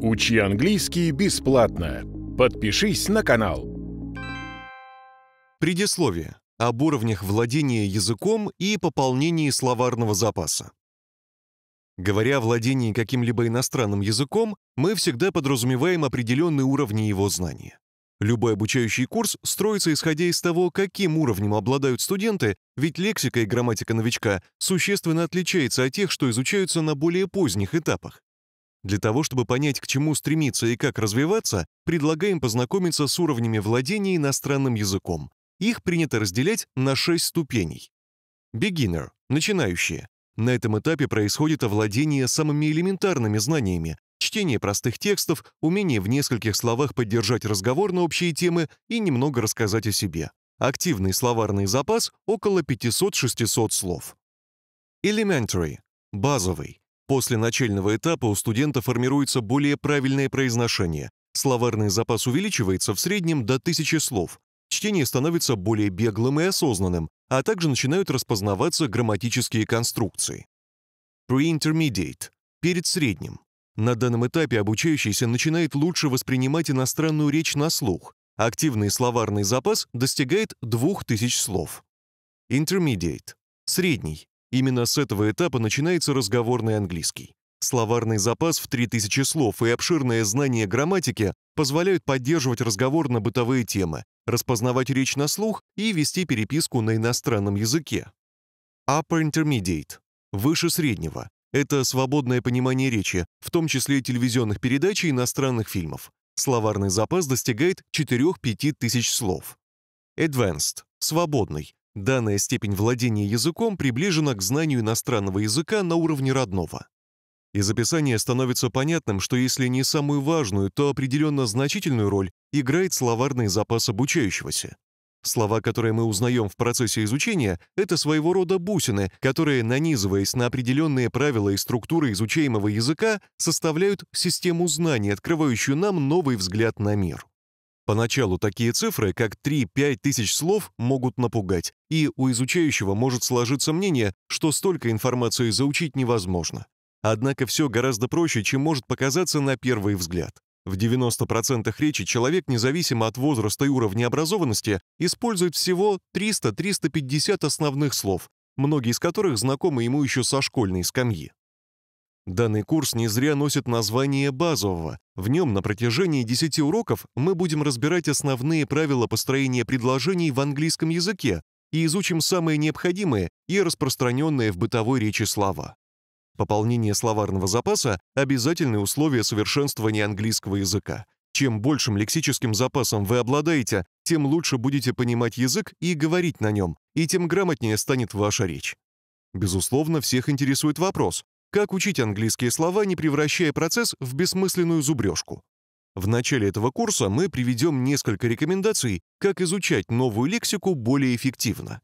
Учи английский бесплатно. Подпишись на канал. Предисловие об уровнях владения языком и пополнении словарного запаса. Говоря о владении каким-либо иностранным языком, мы всегда подразумеваем определенные уровни его знания. Любой обучающий курс строится исходя из того, каким уровнем обладают студенты, ведь лексика и грамматика новичка существенно отличается от тех, что изучаются на более поздних этапах. Для того, чтобы понять, к чему стремиться и как развиваться, предлагаем познакомиться с уровнями владения иностранным языком. Их принято разделять на 6 ступеней. Beginner – начинающие. На этом этапе происходит овладение самыми элементарными знаниями, чтение простых текстов, умение в нескольких словах поддержать разговор на общие темы и немного рассказать о себе. Активный словарный запас – около 500-600 слов. Elementary – базовый. После начального этапа у студента формируется более правильное произношение. Словарный запас увеличивается в среднем до тысячи слов. Чтение становится более беглым и осознанным, а также начинают распознаваться грамматические конструкции. Pre-intermediate – перед средним. На данном этапе обучающийся начинает лучше воспринимать иностранную речь на слух. Активный словарный запас достигает 2000 слов. Intermediate – средний. Именно с этого этапа начинается разговорный английский. Словарный запас в 3000 слов и обширное знание грамматики позволяют поддерживать разговор на бытовые темы, распознавать речь на слух и вести переписку на иностранном языке. Upper Intermediate – выше среднего. Это свободное понимание речи, в том числе телевизионных передач и иностранных фильмов. Словарный запас достигает 4-5 тысяч слов. Advanced – свободный. Данная степень владения языком приближена к знанию иностранного языка на уровне родного. Из описания становится понятным, что если не самую важную, то определенно значительную роль играет словарный запас обучающегося. Слова, которые мы узнаем в процессе изучения, это своего рода бусины, которые, нанизываясь на определенные правила и структуры изучаемого языка, составляют систему знаний, открывающую нам новый взгляд на мир. Поначалу такие цифры, как 3-5 тысяч слов, могут напугать, и у изучающего может сложиться мнение, что столько информации заучить невозможно. Однако все гораздо проще, чем может показаться на первый взгляд. В 90% речи человек, независимо от возраста и уровня образованности, использует всего 300-350 основных слов, многие из которых знакомы ему еще со школьной скамьи. Данный курс не зря носит название базового. В нем на протяжении 10 уроков мы будем разбирать основные правила построения предложений в английском языке и изучим самые необходимые и распространенные в бытовой речи слова. Пополнение словарного запаса – обязательное условие совершенствования английского языка. Чем большим лексическим запасом вы обладаете, тем лучше будете понимать язык и говорить на нем, и тем грамотнее станет ваша речь. Безусловно, всех интересует вопрос, как учить английские слова, не превращая процесс в бессмысленную зубрежку? В начале этого курса мы приведем несколько рекомендаций, как изучать новую лексику более эффективно.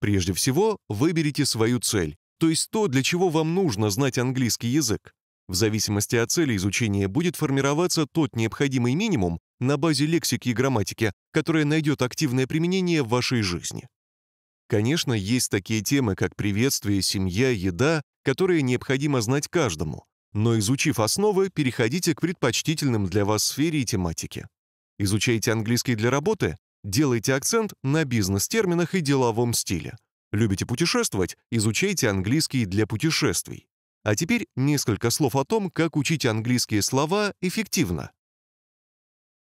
Прежде всего, выберите свою цель, то есть то, для чего вам нужно знать английский язык. В зависимости от цели изучения будет формироваться тот необходимый минимум на базе лексики и грамматики, которая найдет активное применение в вашей жизни. Конечно, есть такие темы, как приветствие, семья, еда, которые необходимо знать каждому, но изучив основы, переходите к предпочтительным для вас сфере и тематике. Изучайте английский для работы? Делайте акцент на бизнес-терминах и деловом стиле. Любите путешествовать? Изучайте английский для путешествий. А теперь несколько слов о том, как учить английские слова эффективно.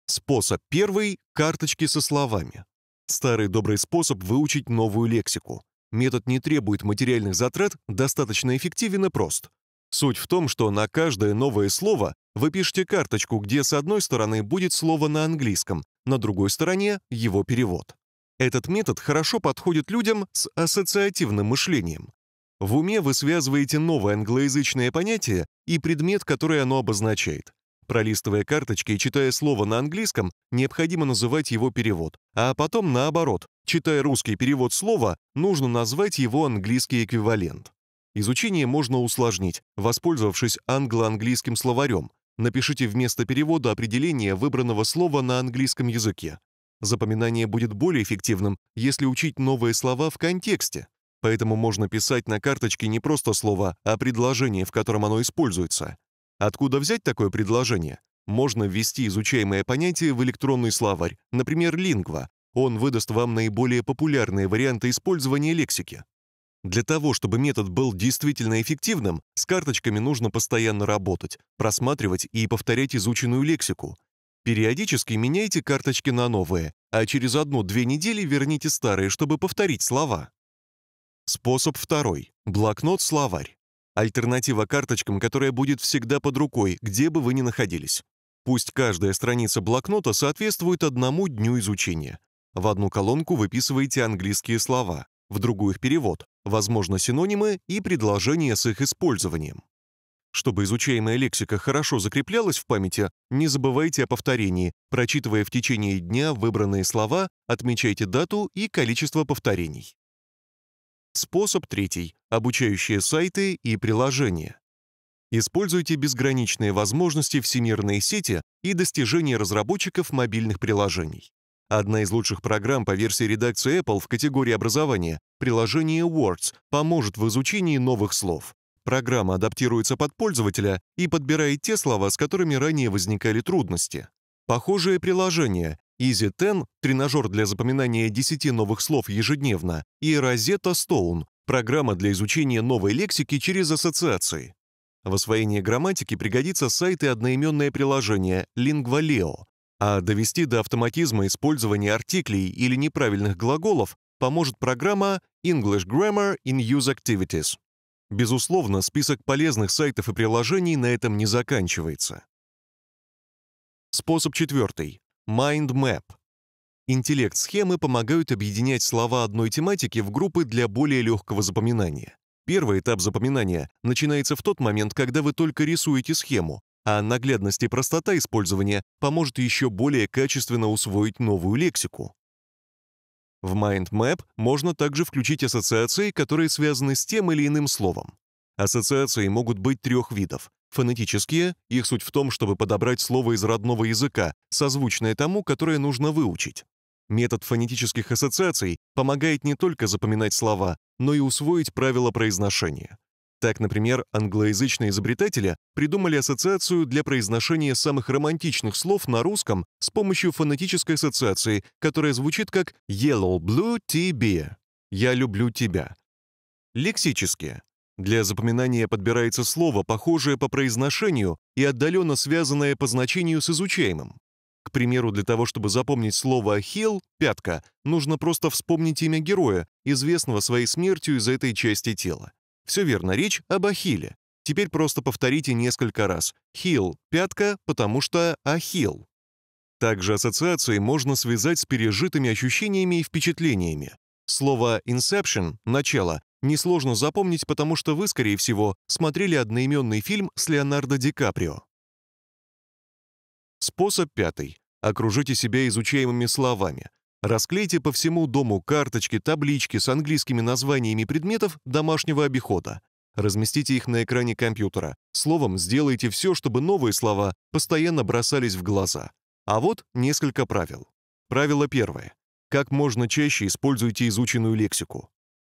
Способ первый – карточки со словами. Старый добрый способ выучить новую лексику. Метод не требует материальных затрат, достаточно эффективен и прост. Суть в том, что на каждое новое слово вы пишете карточку, где с одной стороны будет слово на английском, на другой стороне — его перевод. Этот метод хорошо подходит людям с ассоциативным мышлением. В уме вы связываете новое англоязычное понятие и предмет, который оно обозначает. Пролистывая карточки и читая слово на английском, необходимо называть его перевод, а потом наоборот, читая русский перевод слова, нужно назвать его английский эквивалент. Изучение можно усложнить, воспользовавшись англо-английским словарем. Напишите вместо перевода определение выбранного слова на английском языке. Запоминание будет более эффективным, если учить новые слова в контексте. Поэтому можно писать на карточке не просто слово, а предложение, в котором оно используется. Откуда взять такое предложение? Можно ввести изучаемое понятие в электронный словарь, например, лингва. Он выдаст вам наиболее популярные варианты использования лексики. Для того, чтобы метод был действительно эффективным, с карточками нужно постоянно работать, просматривать и повторять изученную лексику. Периодически меняйте карточки на новые, а через одну-две недели верните старые, чтобы повторить слова. Способ второй. Блокнот-словарь. Альтернатива карточкам, которая будет всегда под рукой, где бы вы ни находились. Пусть каждая страница блокнота соответствует одному дню изучения. В одну колонку выписываете английские слова, в другую их перевод, возможно, синонимы и предложения с их использованием. Чтобы изучаемая лексика хорошо закреплялась в памяти, не забывайте о повторении. Прочитывая в течение дня выбранные слова, отмечайте дату и количество повторений. Способ третий – обучающие сайты и приложения. Используйте безграничные возможности всемирной сети и достижения разработчиков мобильных приложений. Одна из лучших программ по версии редакции Apple в категории образования приложение Words поможет в изучении новых слов. Программа адаптируется под пользователя и подбирает те слова, с которыми ранее возникали трудности. Похожее приложение Easy Ten – тренажер для запоминания 10 новых слов ежедневно, и Rosetta Stone – программа для изучения новой лексики через ассоциации. В освоении грамматики пригодится сайт и одноименное приложение Lingvaleo, а довести до автоматизма использование артиклей или неправильных глаголов поможет программа English Grammar in Use Activities. Безусловно, список полезных сайтов и приложений на этом не заканчивается. Способ четвертый. Mind Map. Интеллект-схемы помогают объединять слова одной тематики в группы для более легкого запоминания. Первый этап запоминания начинается в тот момент, когда вы только рисуете схему, а наглядность и простота использования поможет еще более качественно усвоить новую лексику. В Mind Map можно также включить ассоциации, которые связаны с тем или иным словом. Ассоциации могут быть трех видов Фонетические – их суть в том, чтобы подобрать слово из родного языка, созвучное тому, которое нужно выучить. Метод фонетических ассоциаций помогает не только запоминать слова, но и усвоить правила произношения. Так, например, англоязычные изобретатели придумали ассоциацию для произношения самых романтичных слов на русском с помощью фонетической ассоциации, которая звучит как «Yellow Blue TB» – «Я люблю тебя». Лексические для запоминания подбирается слово, похожее по произношению и отдаленно связанное по значению с изучаемым. К примеру, для того, чтобы запомнить слово «хел» — «пятка», нужно просто вспомнить имя героя, известного своей смертью из этой части тела. Все верно, речь об Ахилле. Теперь просто повторите несколько раз. «Хил» — «пятка», потому что ахил. Также ассоциации можно связать с пережитыми ощущениями и впечатлениями. Слово «inception» — «начало» несложно запомнить, потому что вы, скорее всего, смотрели одноименный фильм с Леонардо Ди Каприо. Способ пятый. Окружите себя изучаемыми словами. Расклейте по всему дому карточки, таблички с английскими названиями предметов домашнего обихода. Разместите их на экране компьютера. Словом, сделайте все, чтобы новые слова постоянно бросались в глаза. А вот несколько правил. Правило первое. Как можно чаще используйте изученную лексику.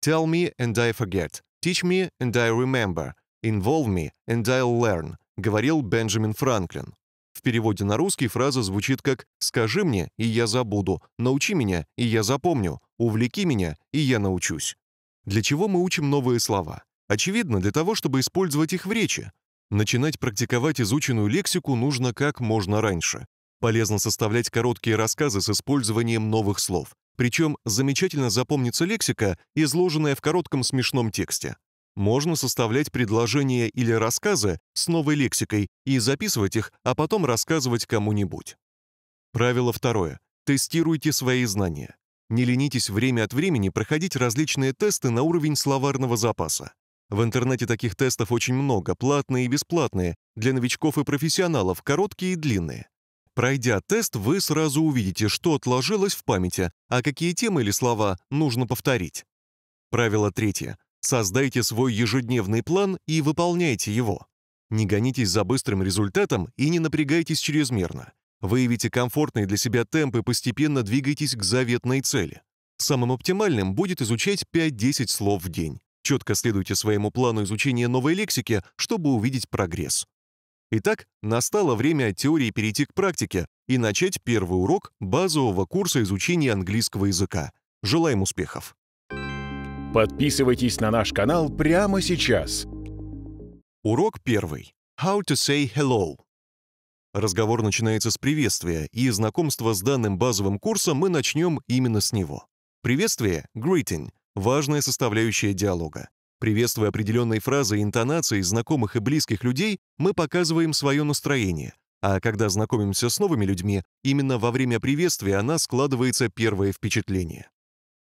Tell me and I forget. Teach me and I remember. Involve me and I'll learn, говорил Бенджамин Франклин. В переводе на русский фраза звучит как «Скажи мне, и я забуду», «Научи меня, и я запомню», «Увлеки меня, и я научусь». Для чего мы учим новые слова? Очевидно, для того, чтобы использовать их в речи. Начинать практиковать изученную лексику нужно как можно раньше. Полезно составлять короткие рассказы с использованием новых слов. Причем замечательно запомнится лексика, изложенная в коротком смешном тексте. Можно составлять предложения или рассказы с новой лексикой и записывать их, а потом рассказывать кому-нибудь. Правило второе. Тестируйте свои знания. Не ленитесь время от времени проходить различные тесты на уровень словарного запаса. В интернете таких тестов очень много, платные и бесплатные, для новичков и профессионалов, короткие и длинные. Пройдя тест, вы сразу увидите, что отложилось в памяти, а какие темы или слова нужно повторить. Правило третье. Создайте свой ежедневный план и выполняйте его. Не гонитесь за быстрым результатом и не напрягайтесь чрезмерно. Выявите комфортный для себя темп и постепенно двигайтесь к заветной цели. Самым оптимальным будет изучать 5-10 слов в день. Четко следуйте своему плану изучения новой лексики, чтобы увидеть прогресс. Итак, настало время от теории перейти к практике и начать первый урок базового курса изучения английского языка. Желаем успехов! Подписывайтесь на наш канал прямо сейчас. Урок первый. How to say hello. Разговор начинается с приветствия, и знакомство с данным базовым курсом мы начнем именно с него. Приветствие — greeting, важная составляющая диалога. Приветствуя определенные фразы и интонации знакомых и близких людей, мы показываем свое настроение. А когда знакомимся с новыми людьми, именно во время приветствия она складывается первое впечатление.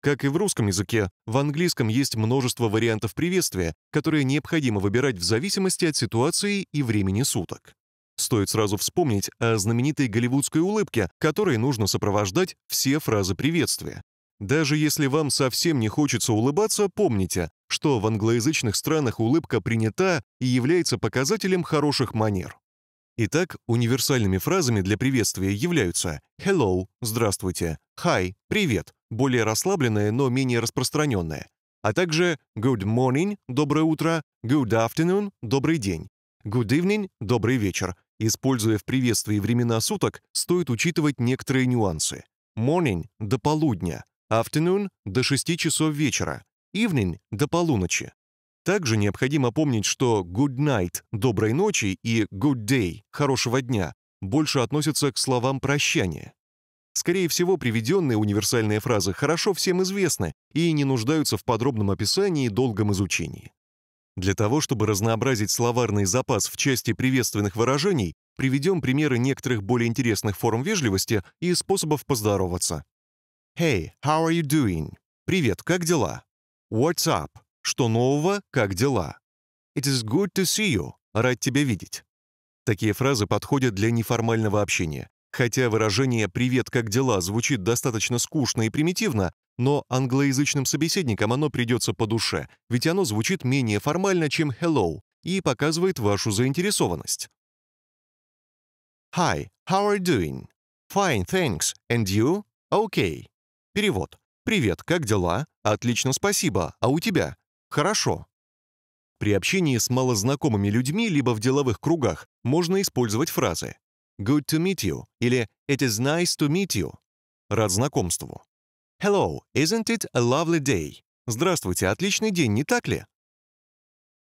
Как и в русском языке, в английском есть множество вариантов приветствия, которые необходимо выбирать в зависимости от ситуации и времени суток. Стоит сразу вспомнить о знаменитой голливудской улыбке, которой нужно сопровождать все фразы приветствия. Даже если вам совсем не хочется улыбаться, помните, что в англоязычных странах улыбка принята и является показателем хороших манер. Итак, универсальными фразами для приветствия являются «hello» — «здравствуйте», «hi» — «привет» — более расслабленное, но менее распространенное, а также «good morning» — «доброе утро», «good afternoon» — «добрый день», «good evening» — «добрый вечер». Используя в приветствии времена суток, стоит учитывать некоторые нюансы. «Morning» — «до полудня», afternoon – до 6 часов вечера, evening – до полуночи. Также необходимо помнить, что good night – доброй ночи и good day – хорошего дня больше относятся к словам прощания. Скорее всего, приведенные универсальные фразы хорошо всем известны и не нуждаются в подробном описании и долгом изучении. Для того, чтобы разнообразить словарный запас в части приветственных выражений, приведем примеры некоторых более интересных форм вежливости и способов поздороваться. Hey, how are you doing? Привет, как дела? What's up? Что нового, как дела? It is good to see you. Рад тебя видеть. Такие фразы подходят для неформального общения. Хотя выражение «привет, как дела» звучит достаточно скучно и примитивно, но англоязычным собеседникам оно придется по душе, ведь оно звучит менее формально, чем «hello» и показывает вашу заинтересованность. Hi, how are you doing? Fine, thanks. And you? Okay. Перевод. «Привет, как дела?» «Отлично, спасибо. А у тебя?» «Хорошо». При общении с малознакомыми людьми либо в деловых кругах можно использовать фразы «Good to meet you» или «It is nice to meet you». Рад знакомству. «Hello, isn't it a lovely day?» «Здравствуйте, отличный день, не так ли?»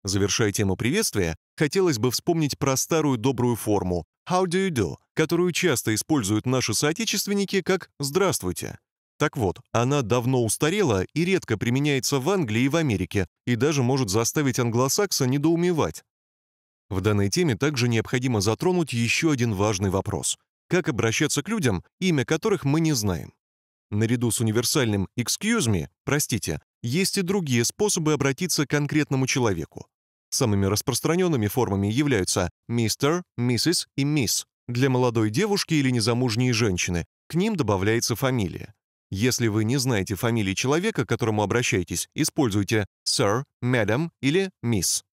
Завершая тему приветствия, хотелось бы вспомнить про старую добрую форму «How do you do», которую часто используют наши соотечественники как «Здравствуйте». Так вот, она давно устарела и редко применяется в Англии и в Америке, и даже может заставить англосакса недоумевать. В данной теме также необходимо затронуть еще один важный вопрос. Как обращаться к людям, имя которых мы не знаем? Наряду с универсальным «excuse me», простите, есть и другие способы обратиться к конкретному человеку. Самыми распространенными формами являются «мистер», «миссис» и «мисс». Для молодой девушки или незамужней женщины к ним добавляется фамилия. Если вы не знаете фамилии человека, к которому обращаетесь, используйте «sir», «madam» или «miss».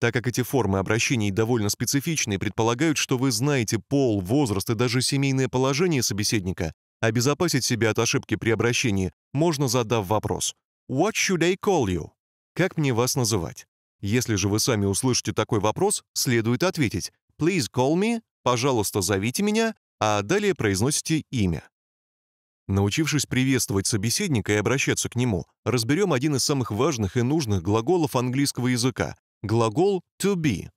Так как эти формы обращений довольно специфичны и предполагают, что вы знаете пол, возраст и даже семейное положение собеседника, обезопасить себя от ошибки при обращении можно, задав вопрос «What should I call you?» «Как мне вас называть?» Если же вы сами услышите такой вопрос, следует ответить «Please call me», «Пожалуйста, зовите меня», а далее произносите имя. Научившись приветствовать собеседника и обращаться к нему, разберем один из самых важных и нужных глаголов английского языка – глагол «to be».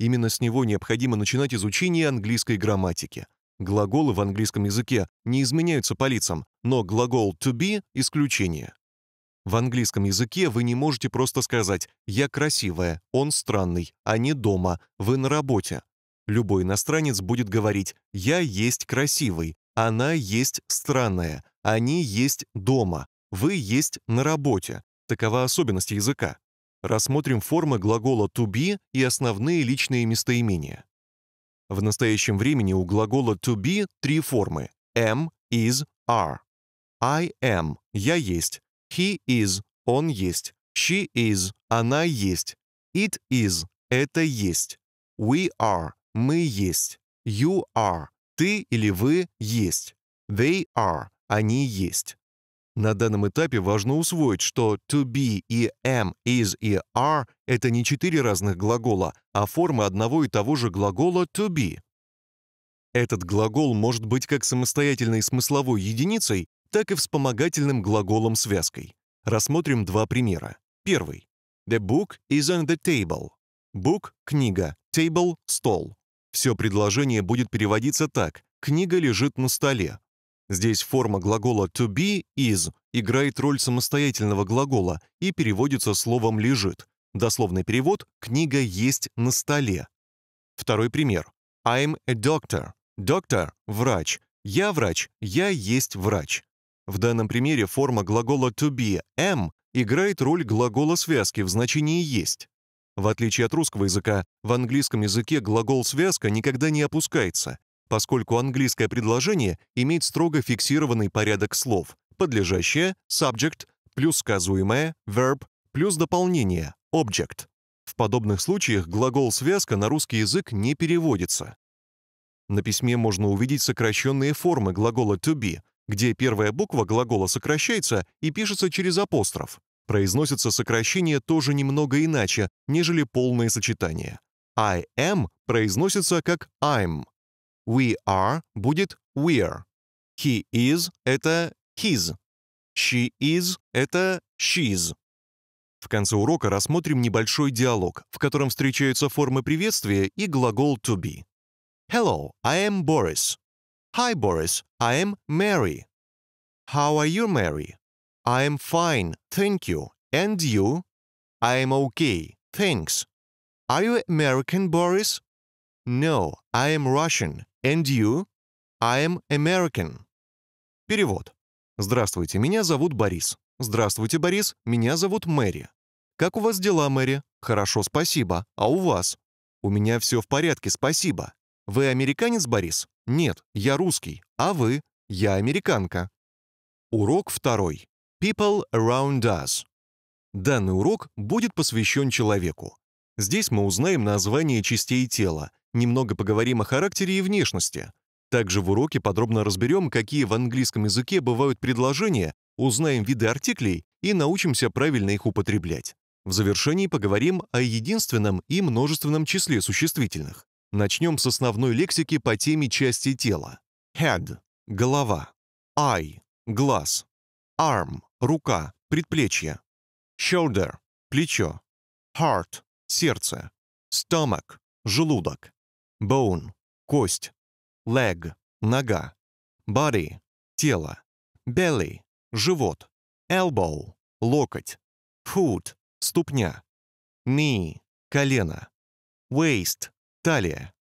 Именно с него необходимо начинать изучение английской грамматики. Глаголы в английском языке не изменяются по лицам, но глагол «to be» – исключение. В английском языке вы не можете просто сказать «я красивая», «он странный», «они «а дома», «вы на работе». Любой иностранец будет говорить «я есть красивый», она есть странная, они есть дома, вы есть на работе. Такова особенность языка. Рассмотрим формы глагола to be и основные личные местоимения. В настоящем времени у глагола to be три формы am, is, are. I am – я есть. He is – он есть. She is – она есть. It is – это есть. We are – мы есть. You are ты или вы есть. They are. Они есть. На данном этапе важно усвоить, что to be и am, is и are — это не четыре разных глагола, а формы одного и того же глагола to be. Этот глагол может быть как самостоятельной смысловой единицей, так и вспомогательным глаголом-связкой. Рассмотрим два примера. Первый. The book is on the table. Book — книга, table — стол. Все предложение будет переводиться так «книга лежит на столе». Здесь форма глагола «to be» «is» играет роль самостоятельного глагола и переводится словом «лежит». Дословный перевод «книга есть на столе». Второй пример. I'm a doctor. Доктор – врач. Я врач. Я есть врач. В данном примере форма глагола to be, am, играет роль глагола связки в значении есть. В отличие от русского языка, в английском языке глагол «связка» никогда не опускается, поскольку английское предложение имеет строго фиксированный порядок слов «подлежащее», «subject», плюс сказуемое, «verb», плюс дополнение, «object». В подобных случаях глагол «связка» на русский язык не переводится. На письме можно увидеть сокращенные формы глагола «to be», где первая буква глагола сокращается и пишется через апостроф произносится сокращение тоже немного иначе, нежели полное сочетание. I am произносится как I'm. We are будет we're. He is — это his. She is — это she's. В конце урока рассмотрим небольшой диалог, в котором встречаются формы приветствия и глагол to be. Hello, I am Boris. Hi, Boris, I am Mary. How are you, Mary? I'm fine, thank you. And you? I'm okay, thanks. Are you American, Boris? No, I am Russian. And you? I am American. Перевод. Здравствуйте, меня зовут Борис. Здравствуйте, Борис, меня зовут Мэри. Как у вас дела, Мэри? Хорошо, спасибо. А у вас? У меня все в порядке, спасибо. Вы американец, Борис? Нет, я русский. А вы? Я американка. Урок второй. People Around Us. Данный урок будет посвящен человеку. Здесь мы узнаем название частей тела, немного поговорим о характере и внешности. Также в уроке подробно разберем, какие в английском языке бывают предложения, узнаем виды артиклей и научимся правильно их употреблять. В завершении поговорим о единственном и множественном числе существительных. Начнем с основной лексики по теме части тела. Head – голова. Eye – глаз. Arm рука, предплечье. Shoulder – плечо. Heart – сердце. Stomach – желудок. Bone – кость. Leg – нога. Body – тело. Belly – живот. Elbow – локоть. Foot – ступня. Knee – колено. Waist – талия.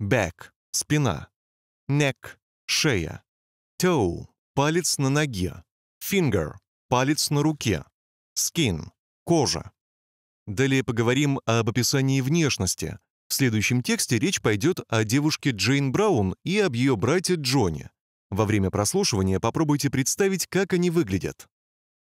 Back – спина. Neck – шея. Toe – палец на ноге. Finger палец на руке. Skin – кожа. Далее поговорим об описании внешности. В следующем тексте речь пойдет о девушке Джейн Браун и об ее брате Джоне. Во время прослушивания попробуйте представить, как они выглядят.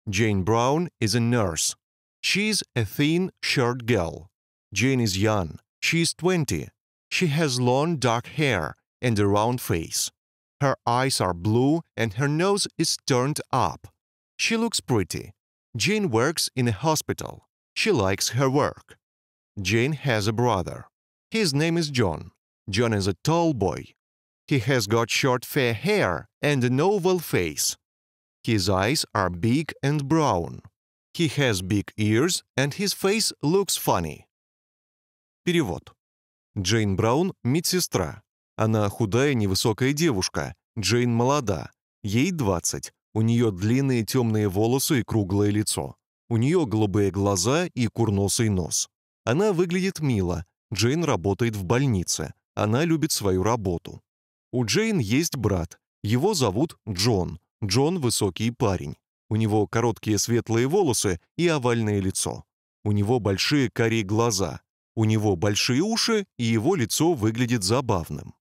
Jane Brown is a nurse. She's a thin, short girl. Jane is young. She's 20. She has long dark hair and a round face. Her eyes are blue and her nose is turned up. She looks pretty. Jane works in a hospital. She likes her work. Jane has a brother. His name is John. John is a tall boy. He has got short fair hair and an oval face. His eyes are big and brown. He has big ears and his face looks funny. Перевод. Джейн Браун – медсестра. Она худая невысокая девушка. Джейн молода. Ей 20. У нее длинные темные волосы и круглое лицо. У нее голубые глаза и курносый нос. Она выглядит мило. Джейн работает в больнице. Она любит свою работу. У Джейн есть брат. Его зовут Джон. Джон – высокий парень. У него короткие светлые волосы и овальное лицо. У него большие карие глаза. У него большие уши, и его лицо выглядит забавным.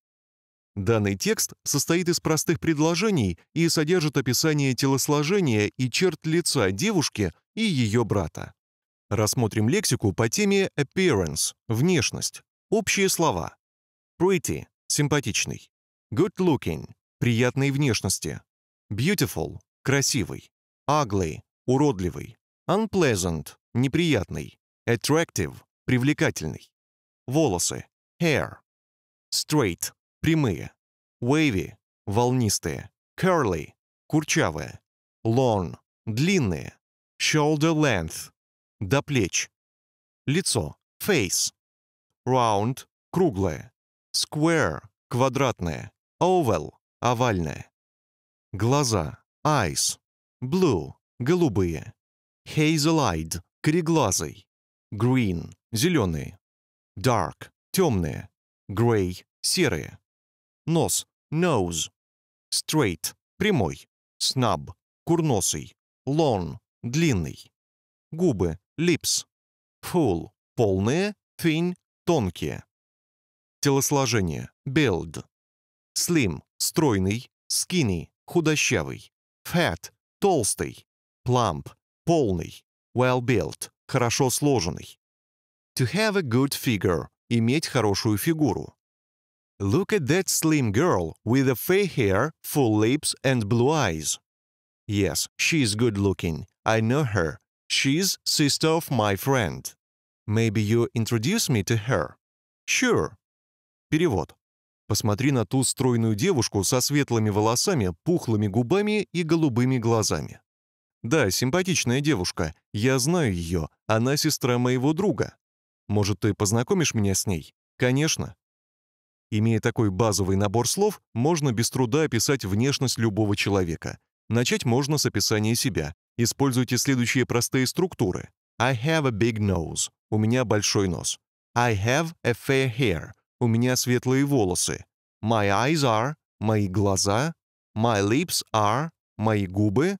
Данный текст состоит из простых предложений и содержит описание телосложения и черт лица девушки и ее брата. Рассмотрим лексику по теме appearance – внешность. Общие слова. Pretty – симпатичный. Good looking – приятной внешности. Beautiful – красивый. Ugly – уродливый. Unpleasant – неприятный. Attractive – привлекательный. Волосы. Hair. Straight прямые, wavy – волнистые, curly – курчавые, long – длинные, shoulder length – до плеч, лицо – face, round – круглое, square – квадратное, oval – овальное, глаза – eyes, blue – голубые, hazel-eyed – кореглазый, green – зеленые, dark – темные, grey – серые нос, nose. Straight – прямой. Snub – курносый. Long – длинный. Губы – lips. Full – полные, thin – тонкие. Телосложение – build. Slim – стройный, skinny – худощавый. Fat – толстый. Plump – полный. Well-built – хорошо сложенный. To have a good figure – иметь хорошую фигуру. Look at that slim girl with the fair hair, full lips, and blue eyes. Yes, she's good looking. I know her. She's sister of my friend. Maybe you introduce me to her? Sure. Перевод. Посмотри на ту стройную девушку со светлыми волосами, пухлыми губами и голубыми глазами. Да, симпатичная девушка. Я знаю ее. Она сестра моего друга. Может, ты познакомишь меня с ней? Конечно. Имея такой базовый набор слов, можно без труда описать внешность любого человека. Начать можно с описания себя. Используйте следующие простые структуры. I have a big nose. У меня большой нос. I have a fair hair. У меня светлые волосы. My eyes are. Мои глаза. My lips are. Мои губы.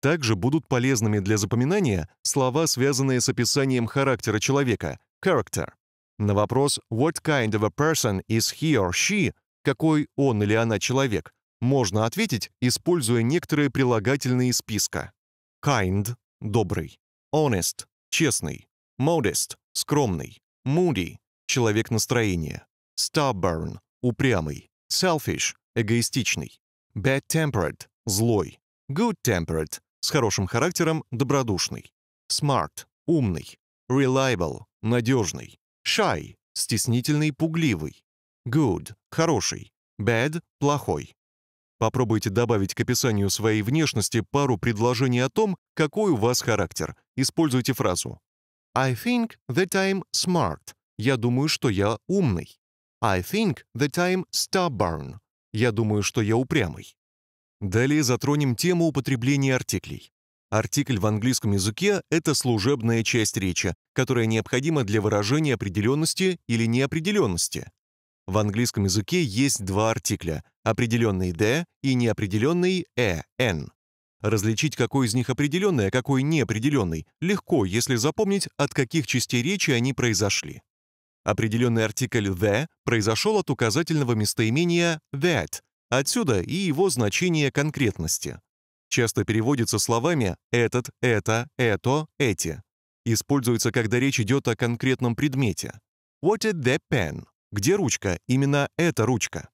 Также будут полезными для запоминания слова, связанные с описанием характера человека. Character. На вопрос «What kind of a person is he or she?» «Какой он или она человек?» можно ответить, используя некоторые прилагательные списка. Kind – добрый. Honest – честный. Modest – скромный. Moody – человек настроения. Stubborn – упрямый. Selfish – эгоистичный. Bad-tempered – злой. Good-tempered – с хорошим характером, добродушный. Smart – умный. Reliable – надежный. Shy – стеснительный, пугливый. Good – хороший. Bad – плохой. Попробуйте добавить к описанию своей внешности пару предложений о том, какой у вас характер. Используйте фразу «I think that I'm smart». «Я думаю, что я умный». «I think that I'm stubborn». «Я думаю, что я упрямый». Далее затронем тему употребления артиклей. Артикль в английском языке – это служебная часть речи, которая необходима для выражения определенности или неопределенности. В английском языке есть два артикля – определенный «d» и неопределенный «e», «э», «n». Различить, какой из них определенный, а какой неопределенный, легко, если запомнить, от каких частей речи они произошли. Определенный артикль «the» произошел от указательного местоимения «that», отсюда и его значение конкретности. Часто переводится словами «этот», «это», «это», «эти». Используется, когда речь идет о конкретном предмете. «What is the pen?» Где ручка? Именно эта ручка.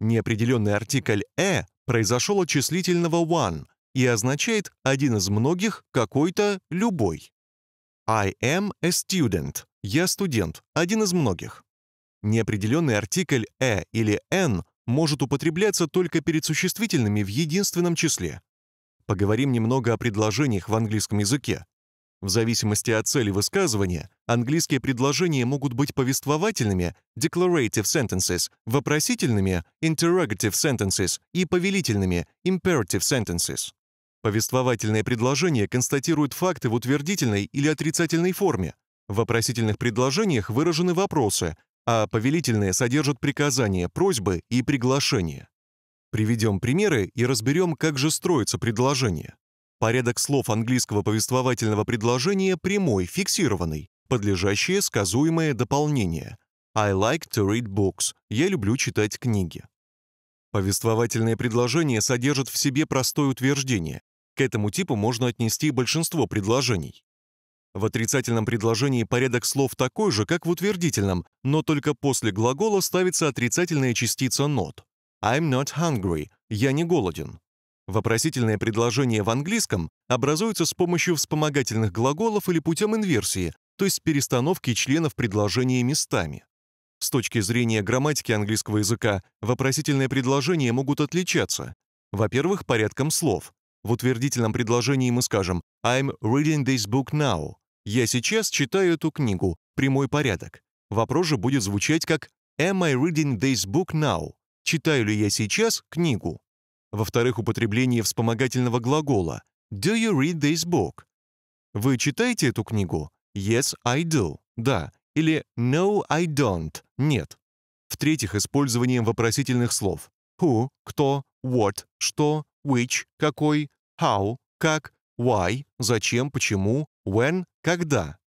Неопределенный артикль «э» произошел от числительного «one» и означает «один из многих», «какой-то», «любой». I am a student. Я студент, один из многих. Неопределенный артикль «э» или «n» может употребляться только перед существительными в единственном числе поговорим немного о предложениях в английском языке. В зависимости от цели высказывания, английские предложения могут быть повествовательными – declarative sentences, вопросительными – interrogative sentences и повелительными – imperative sentences. Повествовательные предложения констатируют факты в утвердительной или отрицательной форме. В вопросительных предложениях выражены вопросы, а повелительные содержат приказания, просьбы и приглашения. Приведем примеры и разберем, как же строится предложение. Порядок слов английского повествовательного предложения прямой, фиксированный, подлежащее сказуемое дополнение. I like to read books. Я люблю читать книги. Повествовательное предложение содержит в себе простое утверждение. К этому типу можно отнести большинство предложений. В отрицательном предложении порядок слов такой же, как в утвердительном, но только после глагола ставится отрицательная частица not. «I'm not hungry» — «я не голоден». Вопросительное предложение в английском образуется с помощью вспомогательных глаголов или путем инверсии, то есть перестановки членов предложения местами. С точки зрения грамматики английского языка вопросительные предложения могут отличаться. Во-первых, порядком слов. В утвердительном предложении мы скажем «I'm reading this book now». «Я сейчас читаю эту книгу», прямой порядок. Вопрос же будет звучать как «Am I reading this book now?» читаю ли я сейчас книгу. Во-вторых, употребление вспомогательного глагола «Do you read this book?» Вы читаете эту книгу? Yes, I do. Да. Или No, I don't. Нет. В-третьих, использованием вопросительных слов. Who, кто, what, что, which, какой, how, как, why, зачем, почему, when, когда.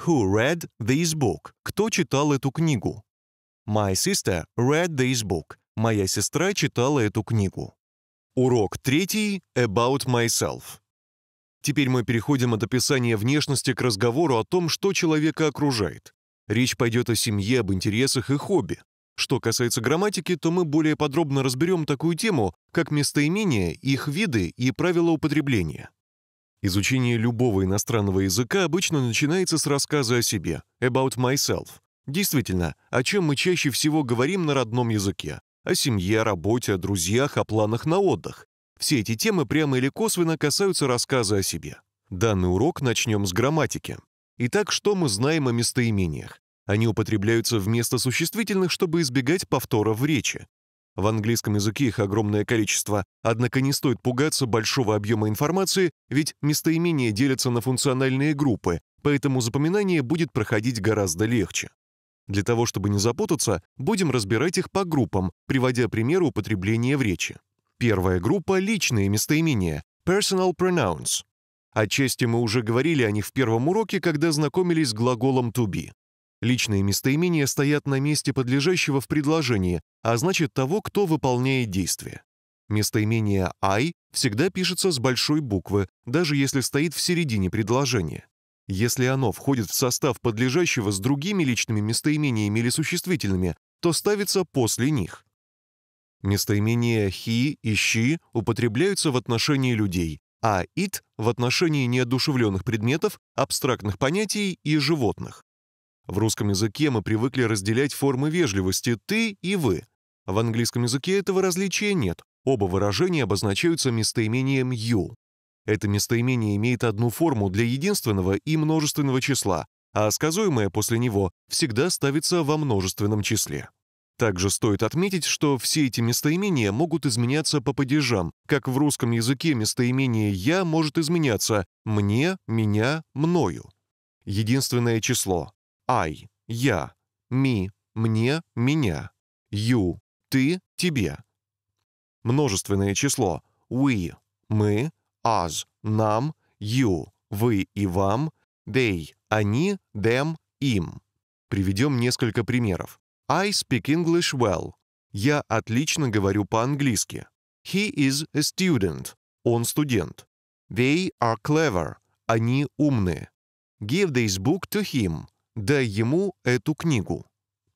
Who read this book? Кто читал эту книгу? My sister read this book. Моя сестра читала эту книгу. Урок третий «About myself». Теперь мы переходим от описания внешности к разговору о том, что человека окружает. Речь пойдет о семье, об интересах и хобби. Что касается грамматики, то мы более подробно разберем такую тему, как местоимения, их виды и правила употребления. Изучение любого иностранного языка обычно начинается с рассказа о себе, about myself. Действительно, о чем мы чаще всего говорим на родном языке. О семье, работе, о друзьях, о планах на отдых. Все эти темы прямо или косвенно касаются рассказа о себе. Данный урок начнем с грамматики. Итак, что мы знаем о местоимениях? Они употребляются вместо существительных, чтобы избегать повторов в речи. В английском языке их огромное количество, однако не стоит пугаться большого объема информации, ведь местоимения делятся на функциональные группы, поэтому запоминание будет проходить гораздо легче. Для того, чтобы не запутаться, будем разбирать их по группам, приводя примеры употребления в речи. Первая группа — личные местоимения, personal pronouns. Отчасти мы уже говорили о них в первом уроке, когда знакомились с глаголом to be. Личные местоимения стоят на месте подлежащего в предложении, а значит того, кто выполняет действие. Местоимение «I» всегда пишется с большой буквы, даже если стоит в середине предложения. Если оно входит в состав подлежащего с другими личными местоимениями или существительными, то ставится после них. Местоимения «хи» и «щи» употребляются в отношении людей, а «ит» — в отношении неодушевленных предметов, абстрактных понятий и животных. В русском языке мы привыкли разделять формы вежливости «ты» и «вы». В английском языке этого различия нет, оба выражения обозначаются местоимением «you». Это местоимение имеет одну форму для единственного и множественного числа, а сказуемое после него всегда ставится во множественном числе. Также стоит отметить, что все эти местоимения могут изменяться по падежам, как в русском языке местоимение «я» может изменяться «мне», «меня», «мною». Единственное число «ай», «я», «ми», «мне», «меня», «ю», «ты», «тебе». Множественное число «we», «мы», us нам, you – вы и вам, they – они, them – им. Приведем несколько примеров. I speak English well. Я отлично говорю по-английски. He is a student. Он студент. They are clever. Они умные. Give this book to him. Дай ему эту книгу.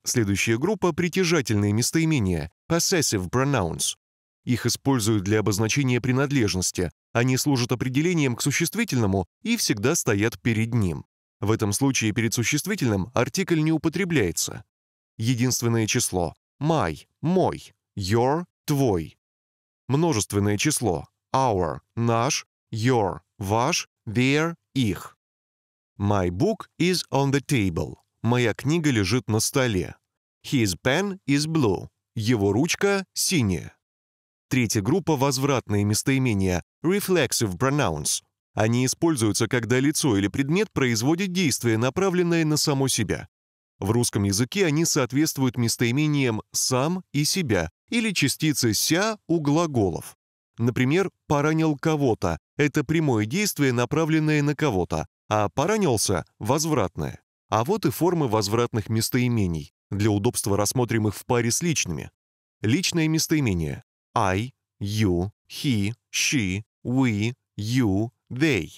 Следующая группа — притяжательные местоимения, possessive pronouns. Их используют для обозначения принадлежности, они служат определением к существительному и всегда стоят перед ним. В этом случае перед существительным артикль не употребляется. Единственное число – my, мой, your, твой. Множественное число – our, наш, your, ваш, their, их. My book is on the table. Моя книга лежит на столе. His pen is blue. Его ручка синяя. Третья группа – возвратные местоимения – reflexive pronouns. Они используются, когда лицо или предмет производит действие, направленное на само себя. В русском языке они соответствуют местоимениям «сам» и «себя» или частице «ся» у глаголов. Например, «поранил кого-то» — это прямое действие, направленное на кого-то, а «поранился» — возвратное. А вот и формы возвратных местоимений. Для удобства рассмотрим их в паре с личными. Личное местоимение I, you, he, she, we, you, they.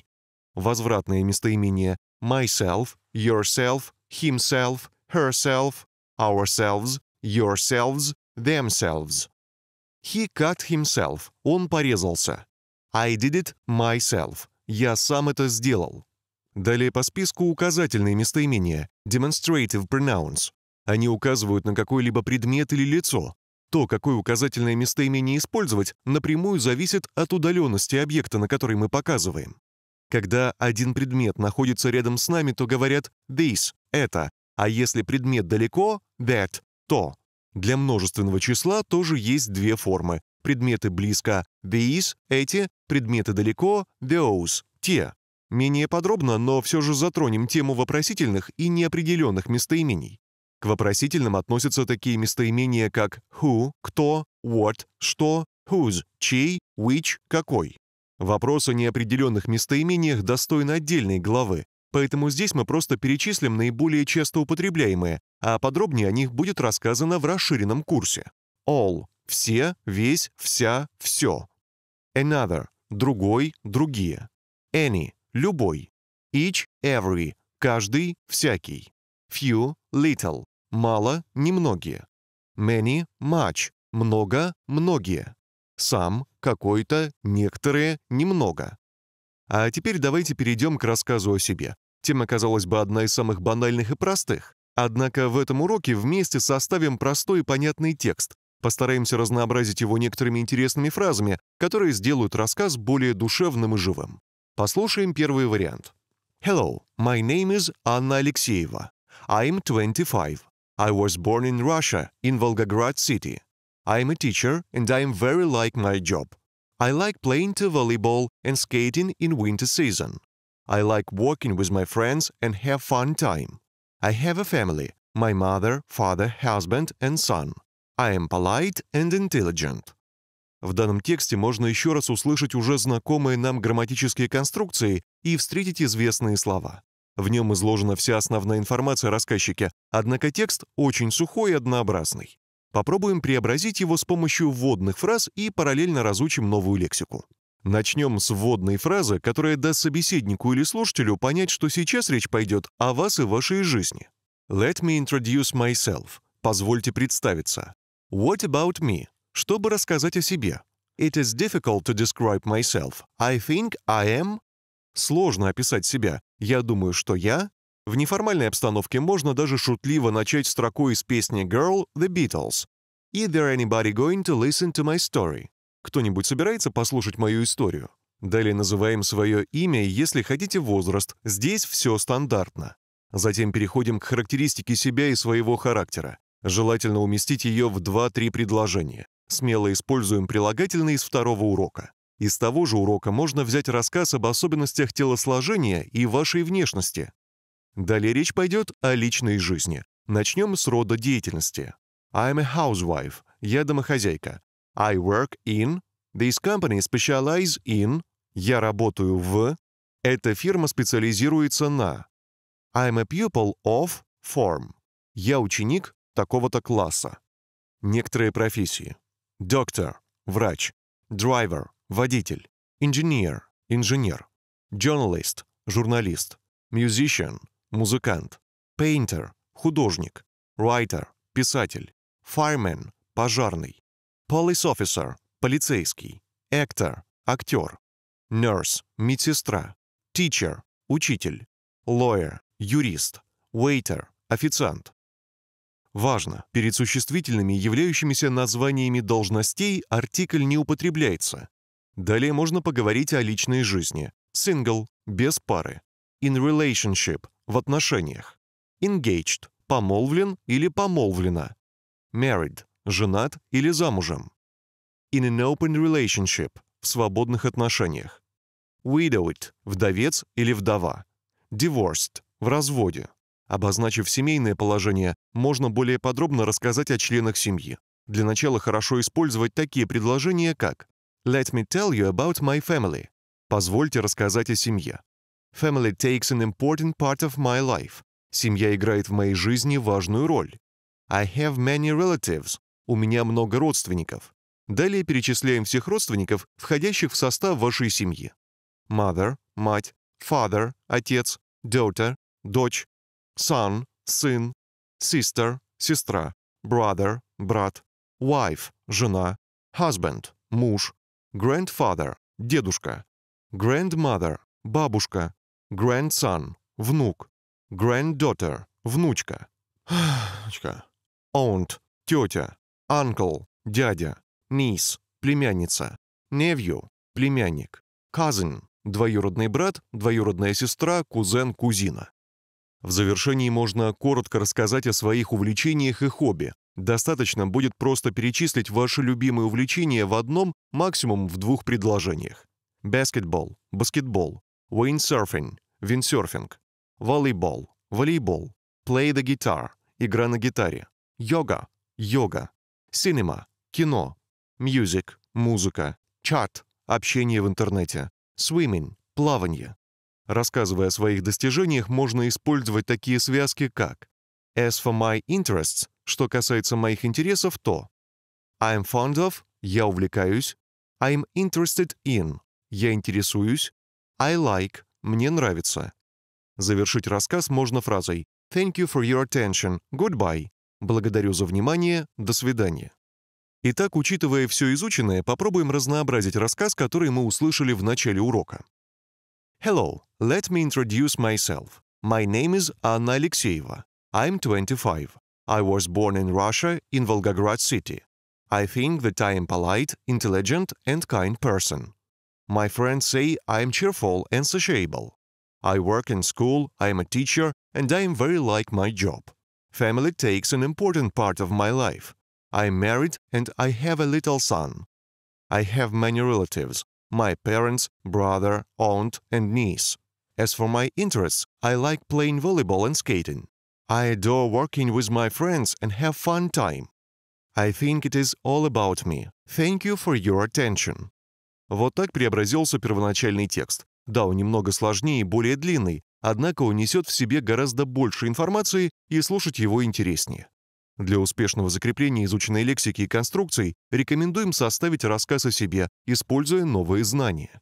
Возвратное местоимение myself, yourself, himself, herself, ourselves, yourselves, themselves. He cut himself. Он порезался. I did it myself. Я сам это сделал. Далее по списку указательные местоимения, demonstrative pronouns. Они указывают на какой-либо предмет или лицо, то, какое указательное местоимение использовать, напрямую зависит от удаленности объекта, на который мы показываем. Когда один предмет находится рядом с нами, то говорят «this» — «это», а если предмет далеко — «that» — «то». Для множественного числа тоже есть две формы. Предметы близко — «these» — «эти», предметы далеко — «those» — «те». Менее подробно, но все же затронем тему вопросительных и неопределенных местоимений. К вопросительным относятся такие местоимения, как who – кто, what – что, whose – чей, which – какой. Вопрос о неопределенных местоимениях достоин отдельной главы, поэтому здесь мы просто перечислим наиболее часто употребляемые, а подробнее о них будет рассказано в расширенном курсе. All – все, весь, вся, все. Another – другой, другие. Any – любой. Each – every – каждый, всякий. Few – little мало, немногие. Many, much, много, многие. Сам, какой-то, некоторые, немного. А теперь давайте перейдем к рассказу о себе. Тема, казалось бы, одна из самых банальных и простых. Однако в этом уроке вместе составим простой и понятный текст. Постараемся разнообразить его некоторыми интересными фразами, которые сделают рассказ более душевным и живым. Послушаем первый вариант. Hello, my name is Anna Алексеева. I'm 25. I was born in Russia, in Volgograd city. I am a teacher and I am very like my job. I like playing to volleyball and skating in winter season. I like walking with my friends and have fun time. I have a family, my mother, father, husband and son. I am polite and intelligent. В данном тексте можно еще раз услышать уже знакомые нам грамматические конструкции и встретить известные слова. В нем изложена вся основная информация о рассказчике, однако текст очень сухой и однообразный. Попробуем преобразить его с помощью вводных фраз и параллельно разучим новую лексику. Начнем с вводной фразы, которая даст собеседнику или слушателю понять, что сейчас речь пойдет о вас и вашей жизни. Let me introduce myself. Позвольте представиться. What about me? Чтобы рассказать о себе. It is difficult to describe myself. I think I am Сложно описать себя. Я думаю, что я... В неформальной обстановке можно даже шутливо начать строку из песни «Girl» The Beatles. «Is there anybody going to listen to my story?» «Кто-нибудь собирается послушать мою историю?» Далее называем свое имя и, если хотите, возраст. Здесь все стандартно. Затем переходим к характеристике себя и своего характера. Желательно уместить ее в 2-3 предложения. Смело используем прилагательные из второго урока. Из того же урока можно взять рассказ об особенностях телосложения и вашей внешности. Далее речь пойдет о личной жизни. Начнем с рода деятельности. I'm a housewife. Я домохозяйка. I work in. This company Specialize in. Я работаю в. Эта фирма специализируется на. I'm a pupil of form. Я ученик такого-то класса. Некоторые профессии. Доктор – врач. Driver водитель, инженер, инженер, journalist, журналист, musician, музыкант, painter, художник, writer, писатель, fireman, пожарный, police officer, полицейский, actor, актер, nurse, медсестра, teacher, учитель, lawyer, юрист, waiter, официант. Важно, перед существительными, являющимися названиями должностей, артикль не употребляется, Далее можно поговорить о личной жизни. Single – без пары. In relationship – в отношениях. Engaged – помолвлен или помолвлена. Married – женат или замужем. In an open relationship – в свободных отношениях. Widowed – вдовец или вдова. Divorced – в разводе. Обозначив семейное положение, можно более подробно рассказать о членах семьи. Для начала хорошо использовать такие предложения, как Let me tell you about my family. Позвольте рассказать о семье. Family takes an important part of my life. Семья играет в моей жизни важную роль. I have many relatives. У меня много родственников. Далее перечисляем всех родственников, входящих в состав вашей семьи. Mother – мать, father – отец, daughter – дочь, son – сын, sister – сестра, brother – брат, wife – жена, husband – муж, grandfather – дедушка, grandmother – бабушка, grandson – внук, granddaughter – внучка, aunt – тетя, uncle – дядя, niece – племянница, nephew – племянник, cousin – двоюродный брат, двоюродная сестра, кузен, кузина. В завершении можно коротко рассказать о своих увлечениях и хобби. Достаточно будет просто перечислить ваши любимые увлечения в одном, максимум в двух предложениях. Баскетбол, баскетбол, windsurfing, виндсерфинг, волейбол, волейбол, play the guitar, игра на гитаре, йога, йога, cinema, кино, music, музыка, чат, общение в интернете, swimming, плавание, Рассказывая о своих достижениях, можно использовать такие связки, как «As for my interests» — что касается моих интересов, то «I'm fond of» — я увлекаюсь, «I'm interested in» — я интересуюсь, «I like» — мне нравится. Завершить рассказ можно фразой «Thank you for your attention. Goodbye». Благодарю за внимание. До свидания. Итак, учитывая все изученное, попробуем разнообразить рассказ, который мы услышали в начале урока. Hello, let me introduce myself. My name is Anna Alexeyeva. I'm 25. I was born in Russia, in Volgograd city. I think that I am polite, intelligent and kind person. My friends say I am cheerful and sociable. I work in school, I am a teacher, and I am very like my job. Family takes an important part of my life. I am married and I have a little son. I have many relatives my parents, brother, aunt, and niece. As for my interests, I like playing volleyball and skating. I adore working with my friends and have fun time. I think it is all about me. Thank you for your attention. Вот так преобразился первоначальный текст. Да, он немного сложнее и более длинный, однако он несет в себе гораздо больше информации и слушать его интереснее. Для успешного закрепления изученной лексики и конструкций рекомендуем составить рассказ о себе, используя новые знания.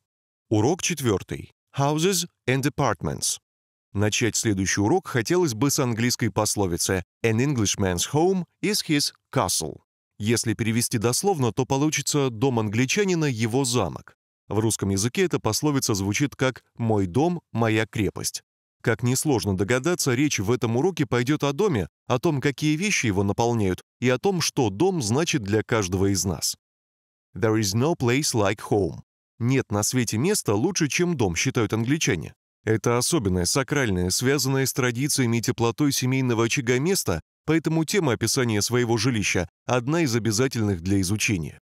Урок четвертый. Houses and Apartments. Начать следующий урок хотелось бы с английской пословицы «An Englishman's home is his castle». Если перевести дословно, то получится «дом англичанина – его замок». В русском языке эта пословица звучит как «мой дом – моя крепость». Как несложно догадаться, речь в этом уроке пойдет о доме, о том, какие вещи его наполняют, и о том, что дом значит для каждого из нас. There is no place like home. Нет на свете места лучше, чем дом, считают англичане. Это особенное, сакральное, связанное с традициями и теплотой семейного очага место, поэтому тема описания своего жилища – одна из обязательных для изучения.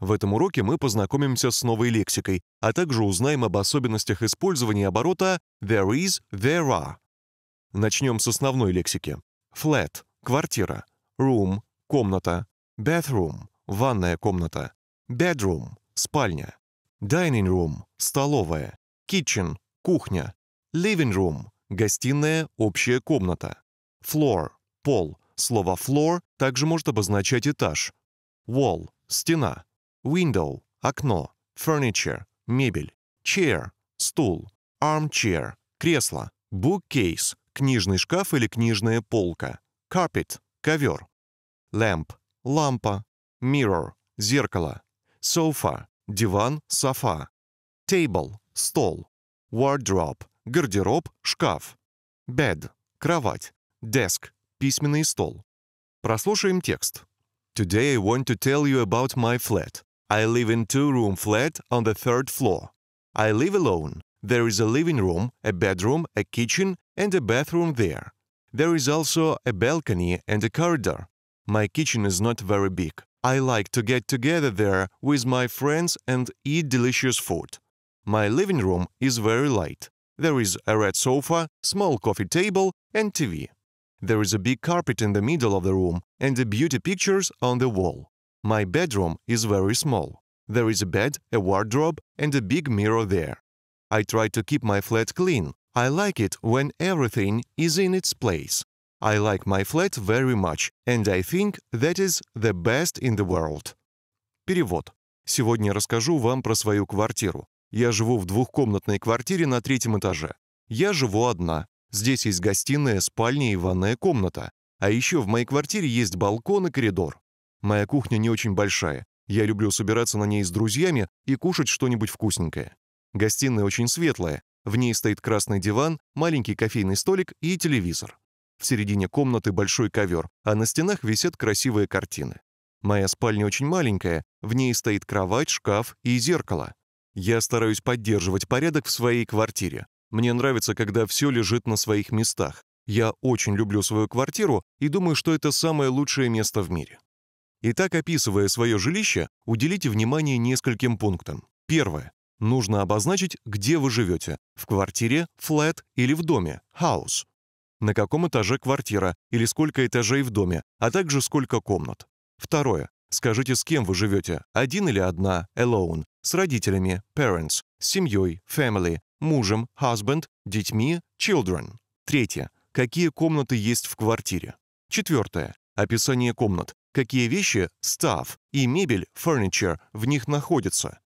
В этом уроке мы познакомимся с новой лексикой, а также узнаем об особенностях использования оборота there is, there are. Начнем с основной лексики. Flat — квартира, room — комната, bathroom — ванная комната, bedroom — спальня, dining room — столовая, kitchen — кухня, living room — гостиная, общая комната, floor — пол, слово floor также может обозначать этаж, wall — стена, window – окно, furniture – мебель, chair – стул, armchair – кресло, bookcase – книжный шкаф или книжная полка, carpet – ковер, lamp – лампа, mirror – зеркало, sofa – диван, софа, table – стол, wardrobe – гардероб, шкаф, bed – кровать, desk – письменный стол. Прослушаем текст. Today I want to tell you about my flat. I live in two-room flat on the third floor. I live alone. There is a living room, a bedroom, a kitchen and a bathroom there. There is also a balcony and a corridor. My kitchen is not very big. I like to get together there with my friends and eat delicious food. My living room is very light. There is a red sofa, small coffee table and TV. There is a big carpet in the middle of the room and the beauty pictures on the wall. My bedroom is very small. There is a bed, a wardrobe, and a big mirror there. I try to keep my flat clean. I like it when everything is in its place. I like my flat very much, and I think that is the best in the world. Перевод. Сегодня расскажу вам про свою квартиру. Я живу в двухкомнатной квартире на третьем этаже. Я живу одна. Здесь есть гостиная, спальня и ванная комната. А еще в моей квартире есть балкон и коридор. Моя кухня не очень большая. Я люблю собираться на ней с друзьями и кушать что-нибудь вкусненькое. Гостиная очень светлая. В ней стоит красный диван, маленький кофейный столик и телевизор. В середине комнаты большой ковер, а на стенах висят красивые картины. Моя спальня очень маленькая, в ней стоит кровать, шкаф и зеркало. Я стараюсь поддерживать порядок в своей квартире. Мне нравится, когда все лежит на своих местах. Я очень люблю свою квартиру и думаю, что это самое лучшее место в мире. Итак, описывая свое жилище, уделите внимание нескольким пунктам. Первое. Нужно обозначить, где вы живете – в квартире, флэт или в доме – house. На каком этаже квартира или сколько этажей в доме, а также сколько комнат. Второе. Скажите, с кем вы живете – один или одна – alone, с родителями – parents, с семьей – family, мужем – husband, детьми – children. Третье. Какие комнаты есть в квартире. Четвертое. Описание комнат какие вещи stuff и мебель furniture в них находятся.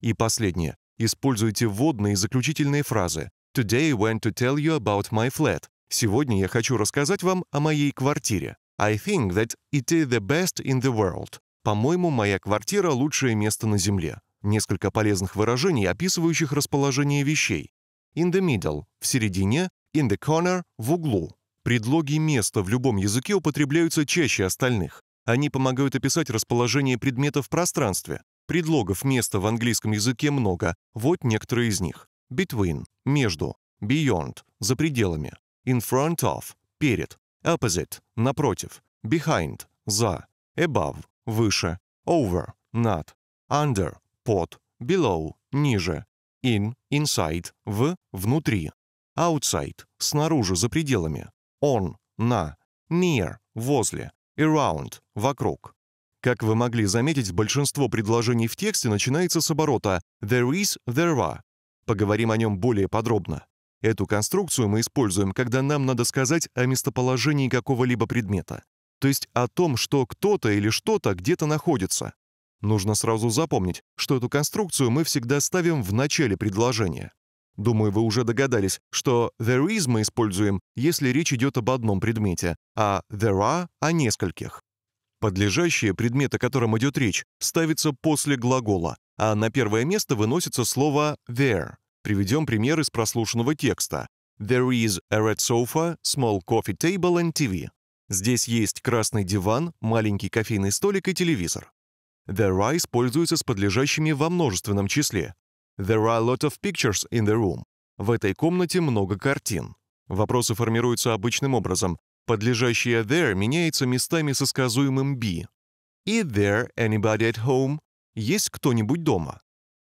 И последнее. Используйте вводные и заключительные фразы «Today I went to tell you about my flat» «Сегодня я хочу рассказать вам о моей квартире». «I think that it is the best in the world» «По-моему, моя квартира – лучшее место на Земле». Несколько полезных выражений, описывающих расположение вещей. In the middle – в середине, in the corner – в углу. Предлоги места в любом языке употребляются чаще остальных. Они помогают описать расположение предметов в пространстве. Предлогов места в английском языке много. Вот некоторые из них. Between – между. Beyond – за пределами. In front of – перед. Opposite – напротив. Behind – за. Above – выше. Over – над. Under – под. Below – ниже. In – inside – в – внутри. Outside – снаружи, за пределами. On – на. Near – возле around – вокруг. Как вы могли заметить, большинство предложений в тексте начинается с оборота there is, there are. Поговорим о нем более подробно. Эту конструкцию мы используем, когда нам надо сказать о местоположении какого-либо предмета, то есть о том, что кто-то или что-то где-то находится. Нужно сразу запомнить, что эту конструкцию мы всегда ставим в начале предложения. Думаю, вы уже догадались, что there is мы используем, если речь идет об одном предмете, а there are — о нескольких. Подлежащее, предмет, о котором идет речь, ставится после глагола, а на первое место выносится слово there. Приведем пример из прослушанного текста. There is a red sofa, small coffee table and TV. Здесь есть красный диван, маленький кофейный столик и телевизор. There are используется с подлежащими во множественном числе, There are a lot of pictures in the room. В этой комнате много картин. Вопросы формируются обычным образом. Подлежащее there меняется местами со сказуемым be. Is there anybody at home? Есть кто-нибудь дома?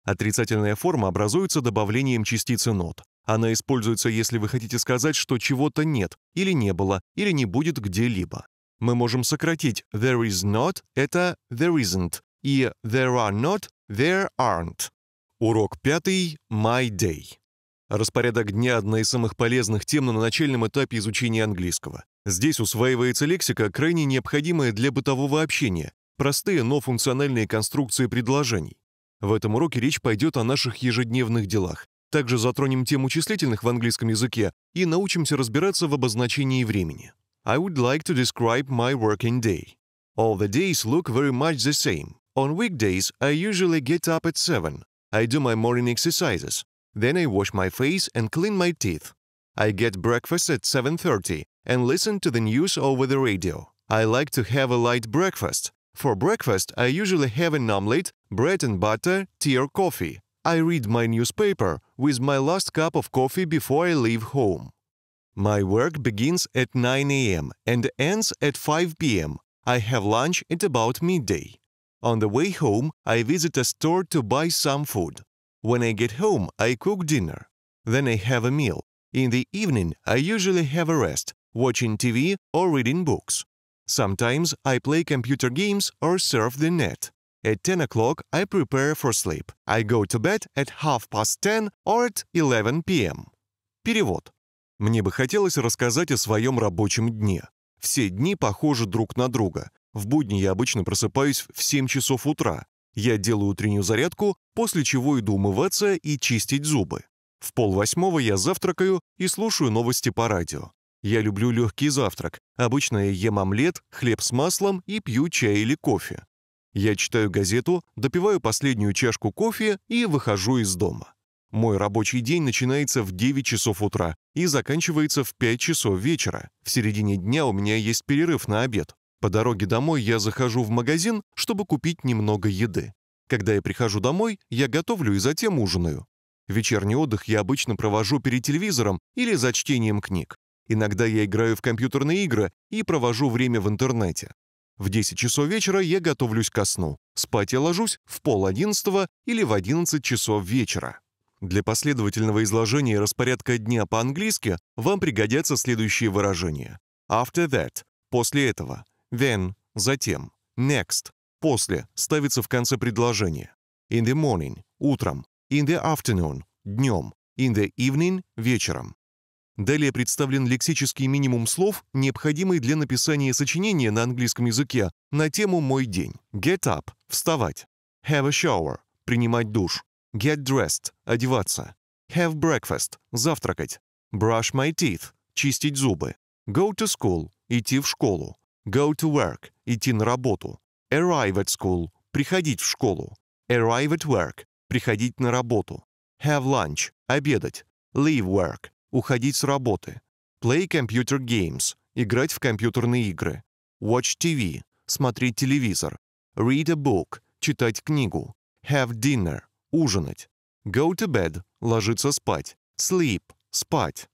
Отрицательная форма образуется добавлением частицы not. Она используется, если вы хотите сказать, что чего-то нет, или не было, или не будет где-либо. Мы можем сократить there is not — это there isn't, и there are not — there aren't. Урок пятый. My Day. Распорядок дня – одна из самых полезных тем на начальном этапе изучения английского. Здесь усваивается лексика, крайне необходимая для бытового общения, простые, но функциональные конструкции предложений. В этом уроке речь пойдет о наших ежедневных делах. Также затронем тему числительных в английском языке и научимся разбираться в обозначении времени. I would like to describe my working day. All the days look very much the same. On weekdays, I usually get up at 7. I do my morning exercises. Then I wash my face and clean my teeth. I get breakfast at 7.30 and listen to the news over the radio. I like to have a light breakfast. For breakfast, I usually have an omelette, bread and butter, tea or coffee. I read my newspaper with my last cup of coffee before I leave home. My work begins at 9 a.m. and ends at 5 p.m. I have lunch at about midday. On the way home, I visit a store to buy some food. When I get home, I cook dinner. Then I have a meal. In the evening, I usually have a rest, watching TV or reading books. Sometimes I play computer games or surf the net. At 10 o'clock, I prepare for sleep. I go to bed at half past 10 or at 11 p.m. Перевод. Мне бы хотелось рассказать о своем рабочем дне. Все дни похожи друг на друга. В будни я обычно просыпаюсь в 7 часов утра. Я делаю утреннюю зарядку, после чего иду умываться и чистить зубы. В полвосьмого я завтракаю и слушаю новости по радио. Я люблю легкий завтрак. Обычно я ем омлет, хлеб с маслом и пью чай или кофе. Я читаю газету, допиваю последнюю чашку кофе и выхожу из дома. Мой рабочий день начинается в 9 часов утра и заканчивается в 5 часов вечера. В середине дня у меня есть перерыв на обед. По дороге домой я захожу в магазин, чтобы купить немного еды. Когда я прихожу домой, я готовлю и затем ужинаю. Вечерний отдых я обычно провожу перед телевизором или за чтением книг. Иногда я играю в компьютерные игры и провожу время в интернете. В 10 часов вечера я готовлюсь ко сну. Спать я ложусь в пол одиннадцатого или в 11 часов вечера. Для последовательного изложения распорядка дня по-английски вам пригодятся следующие выражения. After that – после этого. Then – затем. Next – после ставится в конце предложения. In the morning – утром. In the afternoon – днем. In the evening – вечером. Далее представлен лексический минимум слов, необходимый для написания сочинения на английском языке на тему «Мой день». Get up – вставать. Have a shower – принимать душ. Get dressed – одеваться. Have breakfast – завтракать. Brush my teeth – чистить зубы. Go to school – идти в школу. Go to work – идти на работу. Arrive at school – приходить в школу. Arrive at work – приходить на работу. Have lunch – обедать. Leave work – уходить с работы. Play computer games – играть в компьютерные игры. Watch TV – смотреть телевизор. Read a book – читать книгу. Have dinner – ужинать. Go to bed – ложиться спать. Sleep – спать.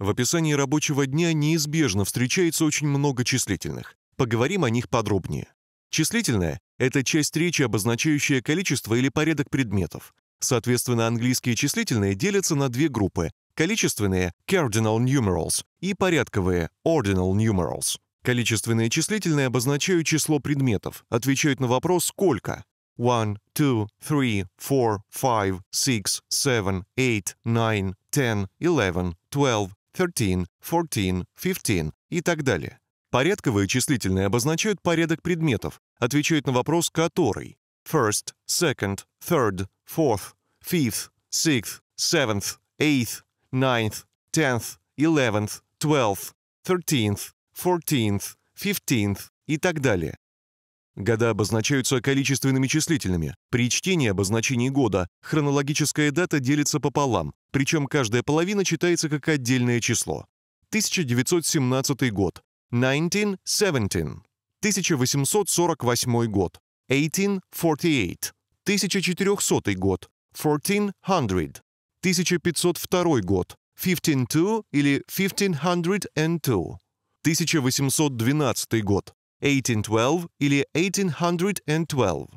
В описании рабочего дня неизбежно встречается очень много числительных. Поговорим о них подробнее. Числительное – это часть речи, обозначающая количество или порядок предметов. Соответственно, английские числительные делятся на две группы – количественные – cardinal numerals и порядковые – ordinal numerals. Количественные числительные обозначают число предметов, отвечают на вопрос «сколько?». 1, 2, 3, 4, 5, 6, 7, 8, 9, 10, 11, 12, 13, 14, 15 и так далее. Порядковые числительные обозначают порядок предметов, отвечают на вопрос «который» — first, second, third, fourth, fifth, sixth, seventh, eighth, ninth, tenth, eleventh, twelfth, thirteenth, fourteenth, fifteenth и так далее. Года обозначаются количественными числительными. При чтении обозначений года хронологическая дата делится пополам, причем каждая половина читается как отдельное число. 1917 год. 1917. 1848 год. 1848. 1400 год. 1400. 1502 год. 152 или 1502. 1812 год. 1812 или 1812,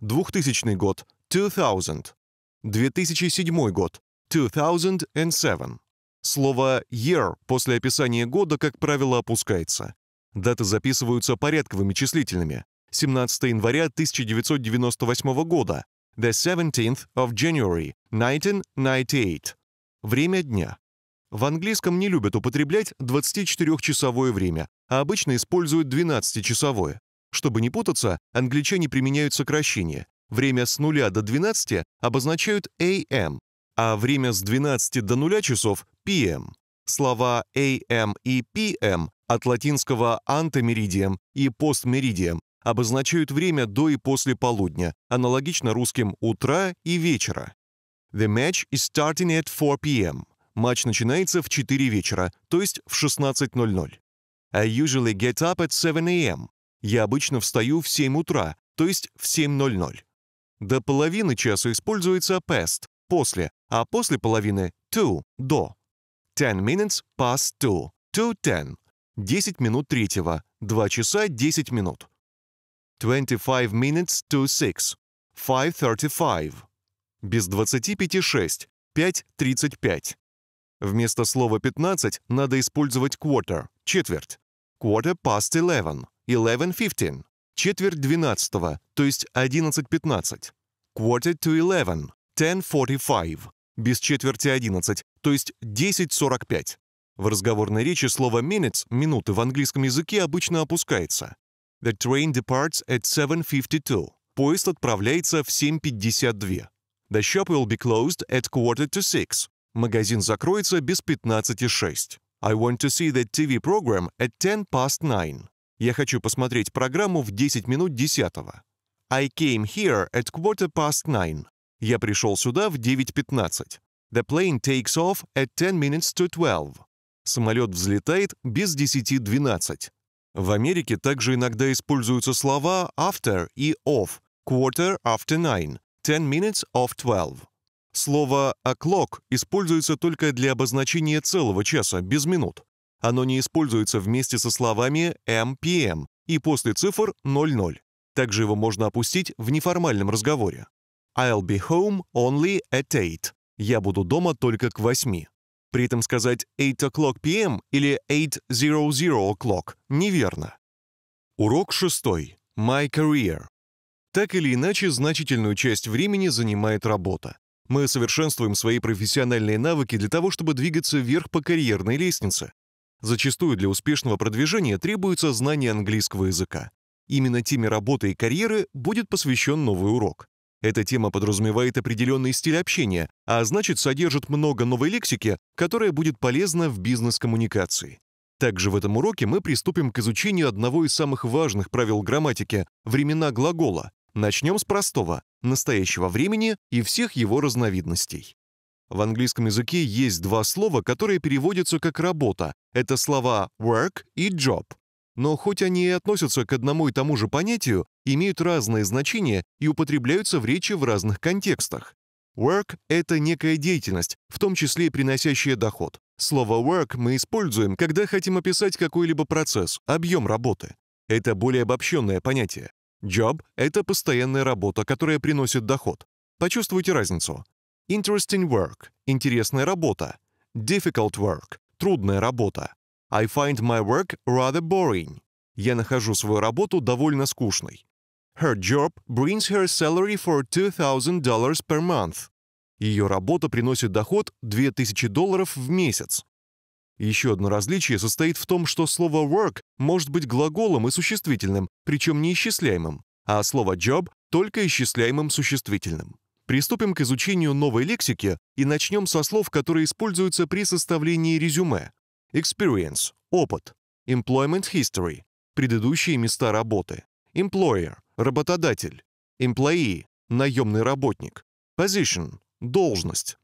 2000 год 2000, 2007 год 2007. Слово year после описания года, как правило, опускается. Даты записываются порядковыми числительными. 17 января 1998 года, the 17th of January 1998. Время дня. В английском не любят употреблять 24-часовое время, а обычно используют 12-часовое. Чтобы не путаться, англичане применяют сокращение. Время с 0 до 12 обозначают AM, а время с 12 до 0 часов – PM. Слова AM и PM от латинского «антемеридием» и «постмеридием» обозначают время до и после полудня, аналогично русским «утра» и «вечера». The match is starting at 4 p.m. Матч начинается в 4 вечера, то есть в 16.00. I usually get up at 7 a.m. Я обычно встаю в 7 утра, то есть в 7.00. До половины часа используется past – после, а после половины – to – до. 10 minutes past 2 – to 10. 10 минут третьего – 2 часа 10 минут. 25 minutes to 6 – 5.35. Без 25 – 6, 5.35. Вместо слова 15 надо использовать quarter – четверть. Quarter past eleven, eleven fifteen, четверть двенадцатого, то есть 11.15. Quarter to eleven, ten forty-five, без четверти 11, то есть 10.45. В разговорной речи слово minutes – минуты в английском языке обычно опускается. The train departs at 7.52. Поезд отправляется в 7.52. The shop will be closed at quarter to six. Магазин закроется без 15.06. I want to see that TV program at 10 past 9. Я хочу посмотреть программу в 10 минут 10. I came here at quarter past 9. Я пришел сюда в 9.15. The plane takes off at 10 minutes to 12. Самолет взлетает без 10.12. В Америке также иногда используются слова after и of, quarter after 9, 10 minutes of 12. Слово «оклок» используется только для обозначения целого часа, без минут. Оно не используется вместе со словами «mpm» эм» и после цифр 00. Также его можно опустить в неформальном разговоре. «I'll be home only at 8». «Я буду дома только к 8». При этом сказать «8 o'clock p.m.» или «800 o'clock» неверно. Урок шестой. My career. Так или иначе, значительную часть времени занимает работа. Мы совершенствуем свои профессиональные навыки для того, чтобы двигаться вверх по карьерной лестнице. Зачастую для успешного продвижения требуется знание английского языка. Именно теме работы и карьеры будет посвящен новый урок. Эта тема подразумевает определенный стиль общения, а значит содержит много новой лексики, которая будет полезна в бизнес-коммуникации. Также в этом уроке мы приступим к изучению одного из самых важных правил грамматики – времена глагола. Начнем с простого, настоящего времени и всех его разновидностей. В английском языке есть два слова, которые переводятся как «работа». Это слова «work» и «job». Но хоть они и относятся к одному и тому же понятию, имеют разные значения и употребляются в речи в разных контекстах. Work — это некая деятельность, в том числе и приносящая доход. Слово work мы используем, когда хотим описать какой-либо процесс, объем работы. Это более обобщенное понятие. Job — это постоянная работа, которая приносит доход. Почувствуйте разницу. Interesting work — интересная работа. Difficult work — трудная работа. I find my work rather boring. Я нахожу свою работу довольно скучной. Her job brings her salary for $2,000 per month. Ее работа приносит доход 2000 долларов в месяц. Еще одно различие состоит в том, что слово work может быть глаголом и существительным, причем неисчисляемым, а слово job — только исчисляемым существительным. Приступим к изучению новой лексики и начнем со слов, которые используются при составлении резюме. Experience — опыт. Employment history — предыдущие места работы. Employer — работодатель. Employee — наемный работник. Position — должность.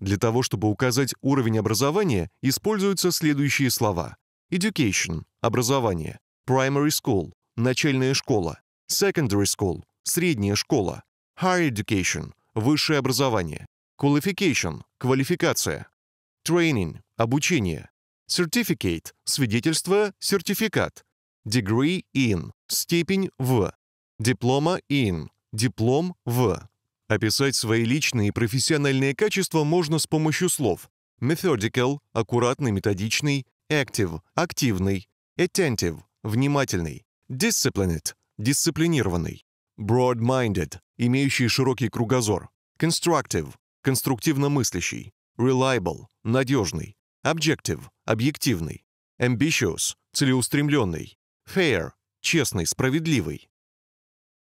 Для того, чтобы указать уровень образования, используются следующие слова. Education – образование, primary school – начальная школа, secondary school – средняя школа, higher education – высшее образование, qualification – квалификация, training – обучение, certificate – свидетельство, сертификат, degree in – степень в, диплома in – диплом в. Описать свои личные и профессиональные качества можно с помощью слов methodical – аккуратный, методичный, active – активный, attentive – внимательный, disciplined – дисциплинированный, broad-minded – имеющий широкий кругозор, constructive – конструктивно мыслящий, reliable – надежный, objective – объективный, ambitious – целеустремленный, fair – честный, справедливый,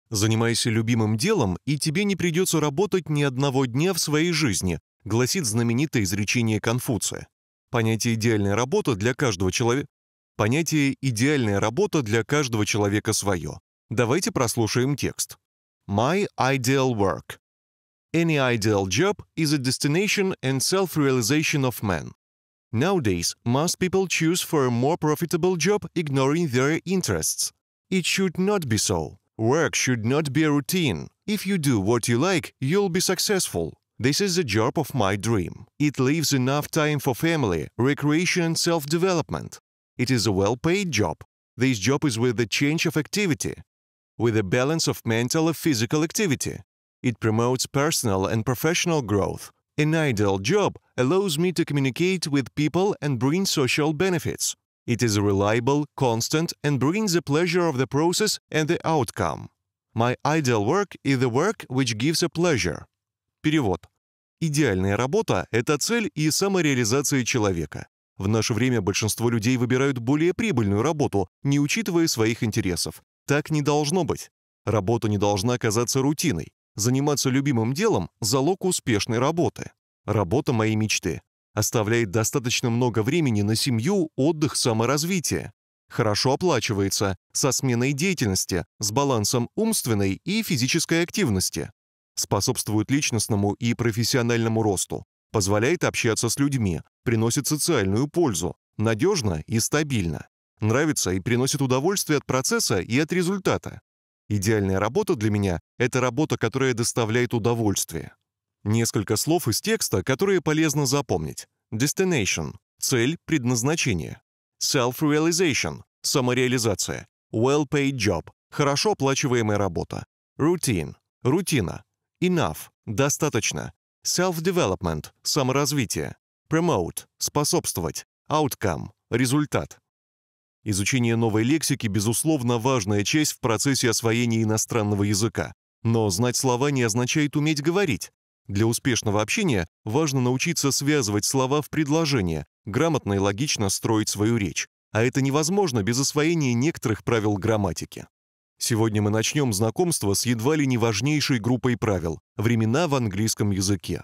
Занимайся любимым делом, и тебе не придется работать ни одного дня в своей жизни, гласит знаменитое изречение Конфуция. Понятие «идеальная работа» для каждого человека... Понятие «идеальная работа» для каждого человека свое. Давайте прослушаем текст. My ideal work. Any ideal job is a destination and self-realization of man. Nowadays, most people choose for a more profitable job ignoring their interests. It should not be so. Work should not be a routine. If you do what you like, you'll be successful. This is the job of my dream. It leaves enough time for family, recreation and self-development. It is a well-paid job. This job is with a change of activity, with a balance of mental and physical activity. It promotes personal and professional growth. An ideal job allows me to communicate with people and bring social benefits. It is reliable, constant, and brings the pleasure of the process and the outcome. My ideal work is the work which gives a pleasure. Перевод. Идеальная работа – это цель и самореализация человека. В наше время большинство людей выбирают более прибыльную работу, не учитывая своих интересов. Так не должно быть. Работа не должна казаться рутиной. Заниматься любимым делом – залог успешной работы. Работа моей мечты. Оставляет достаточно много времени на семью, отдых, саморазвитие. Хорошо оплачивается, со сменой деятельности, с балансом умственной и физической активности. Способствует личностному и профессиональному росту. Позволяет общаться с людьми, приносит социальную пользу. Надежно и стабильно. Нравится и приносит удовольствие от процесса и от результата. Идеальная работа для меня – это работа, которая доставляет удовольствие. Несколько слов из текста, которые полезно запомнить. Destination – цель, предназначение. Self-realization – самореализация. Well-paid job – хорошо оплачиваемая работа. Routine – рутина. Enough – достаточно. Self-development – саморазвитие. Promote – способствовать. Outcome – результат. Изучение новой лексики, безусловно, важная часть в процессе освоения иностранного языка. Но знать слова не означает уметь говорить. Для успешного общения важно научиться связывать слова в предложения, грамотно и логично строить свою речь. А это невозможно без освоения некоторых правил грамматики. Сегодня мы начнем знакомство с едва ли не важнейшей группой правил – времена в английском языке.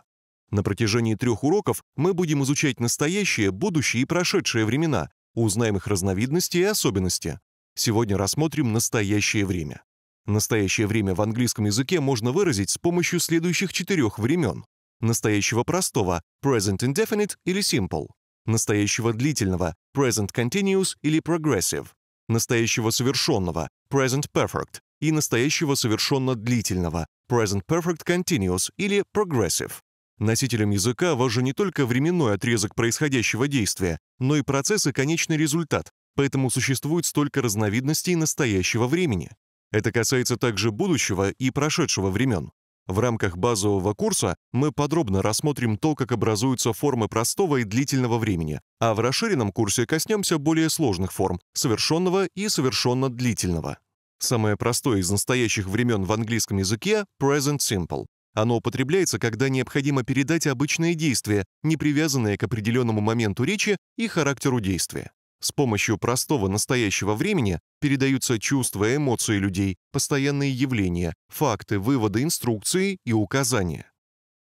На протяжении трех уроков мы будем изучать настоящее, будущее и прошедшее времена, узнаем их разновидности и особенности. Сегодня рассмотрим настоящее время. Настоящее время в английском языке можно выразить с помощью следующих четырех времен. Настоящего простого – present indefinite или simple. Настоящего длительного – present continuous или progressive. Настоящего совершенного – present perfect. И настоящего совершенно длительного – present perfect continuous или progressive. Носителям языка важен не только временной отрезок происходящего действия, но и процесс и конечный результат, поэтому существует столько разновидностей настоящего времени. Это касается также будущего и прошедшего времен. В рамках базового курса мы подробно рассмотрим то, как образуются формы простого и длительного времени, а в расширенном курсе коснемся более сложных форм — совершенного и совершенно длительного. Самое простое из настоящих времен в английском языке — present simple. Оно употребляется, когда необходимо передать обычные действия, не привязанные к определенному моменту речи и характеру действия. С помощью простого настоящего времени передаются чувства и эмоции людей, постоянные явления, факты, выводы, инструкции и указания.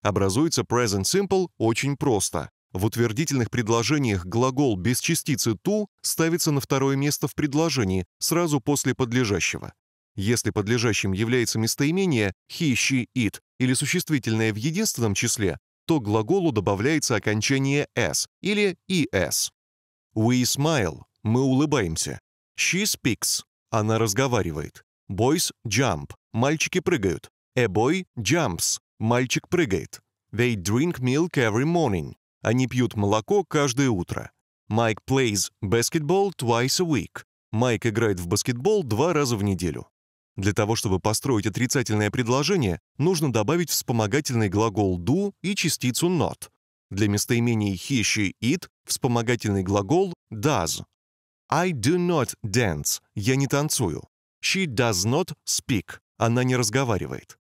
Образуется present simple очень просто. В утвердительных предложениях глагол без частицы to ставится на второе место в предложении, сразу после подлежащего. Если подлежащим является местоимение he, she, it или существительное в единственном числе, то к глаголу добавляется окончание s или es. We smile. Мы улыбаемся. She speaks. Она разговаривает. Boys jump. Мальчики прыгают. A boy jumps. Мальчик прыгает. They drink milk every morning. Они пьют молоко каждое утро. Mike plays basketball twice a week. Майк играет в баскетбол два раза в неделю. Для того, чтобы построить отрицательное предложение, нужно добавить вспомогательный глагол do и частицу not. Для местоимений «хищи» «it» вспомогательный глагол «does». I do not dance. Я не танцую. She does not speak. Она не разговаривает.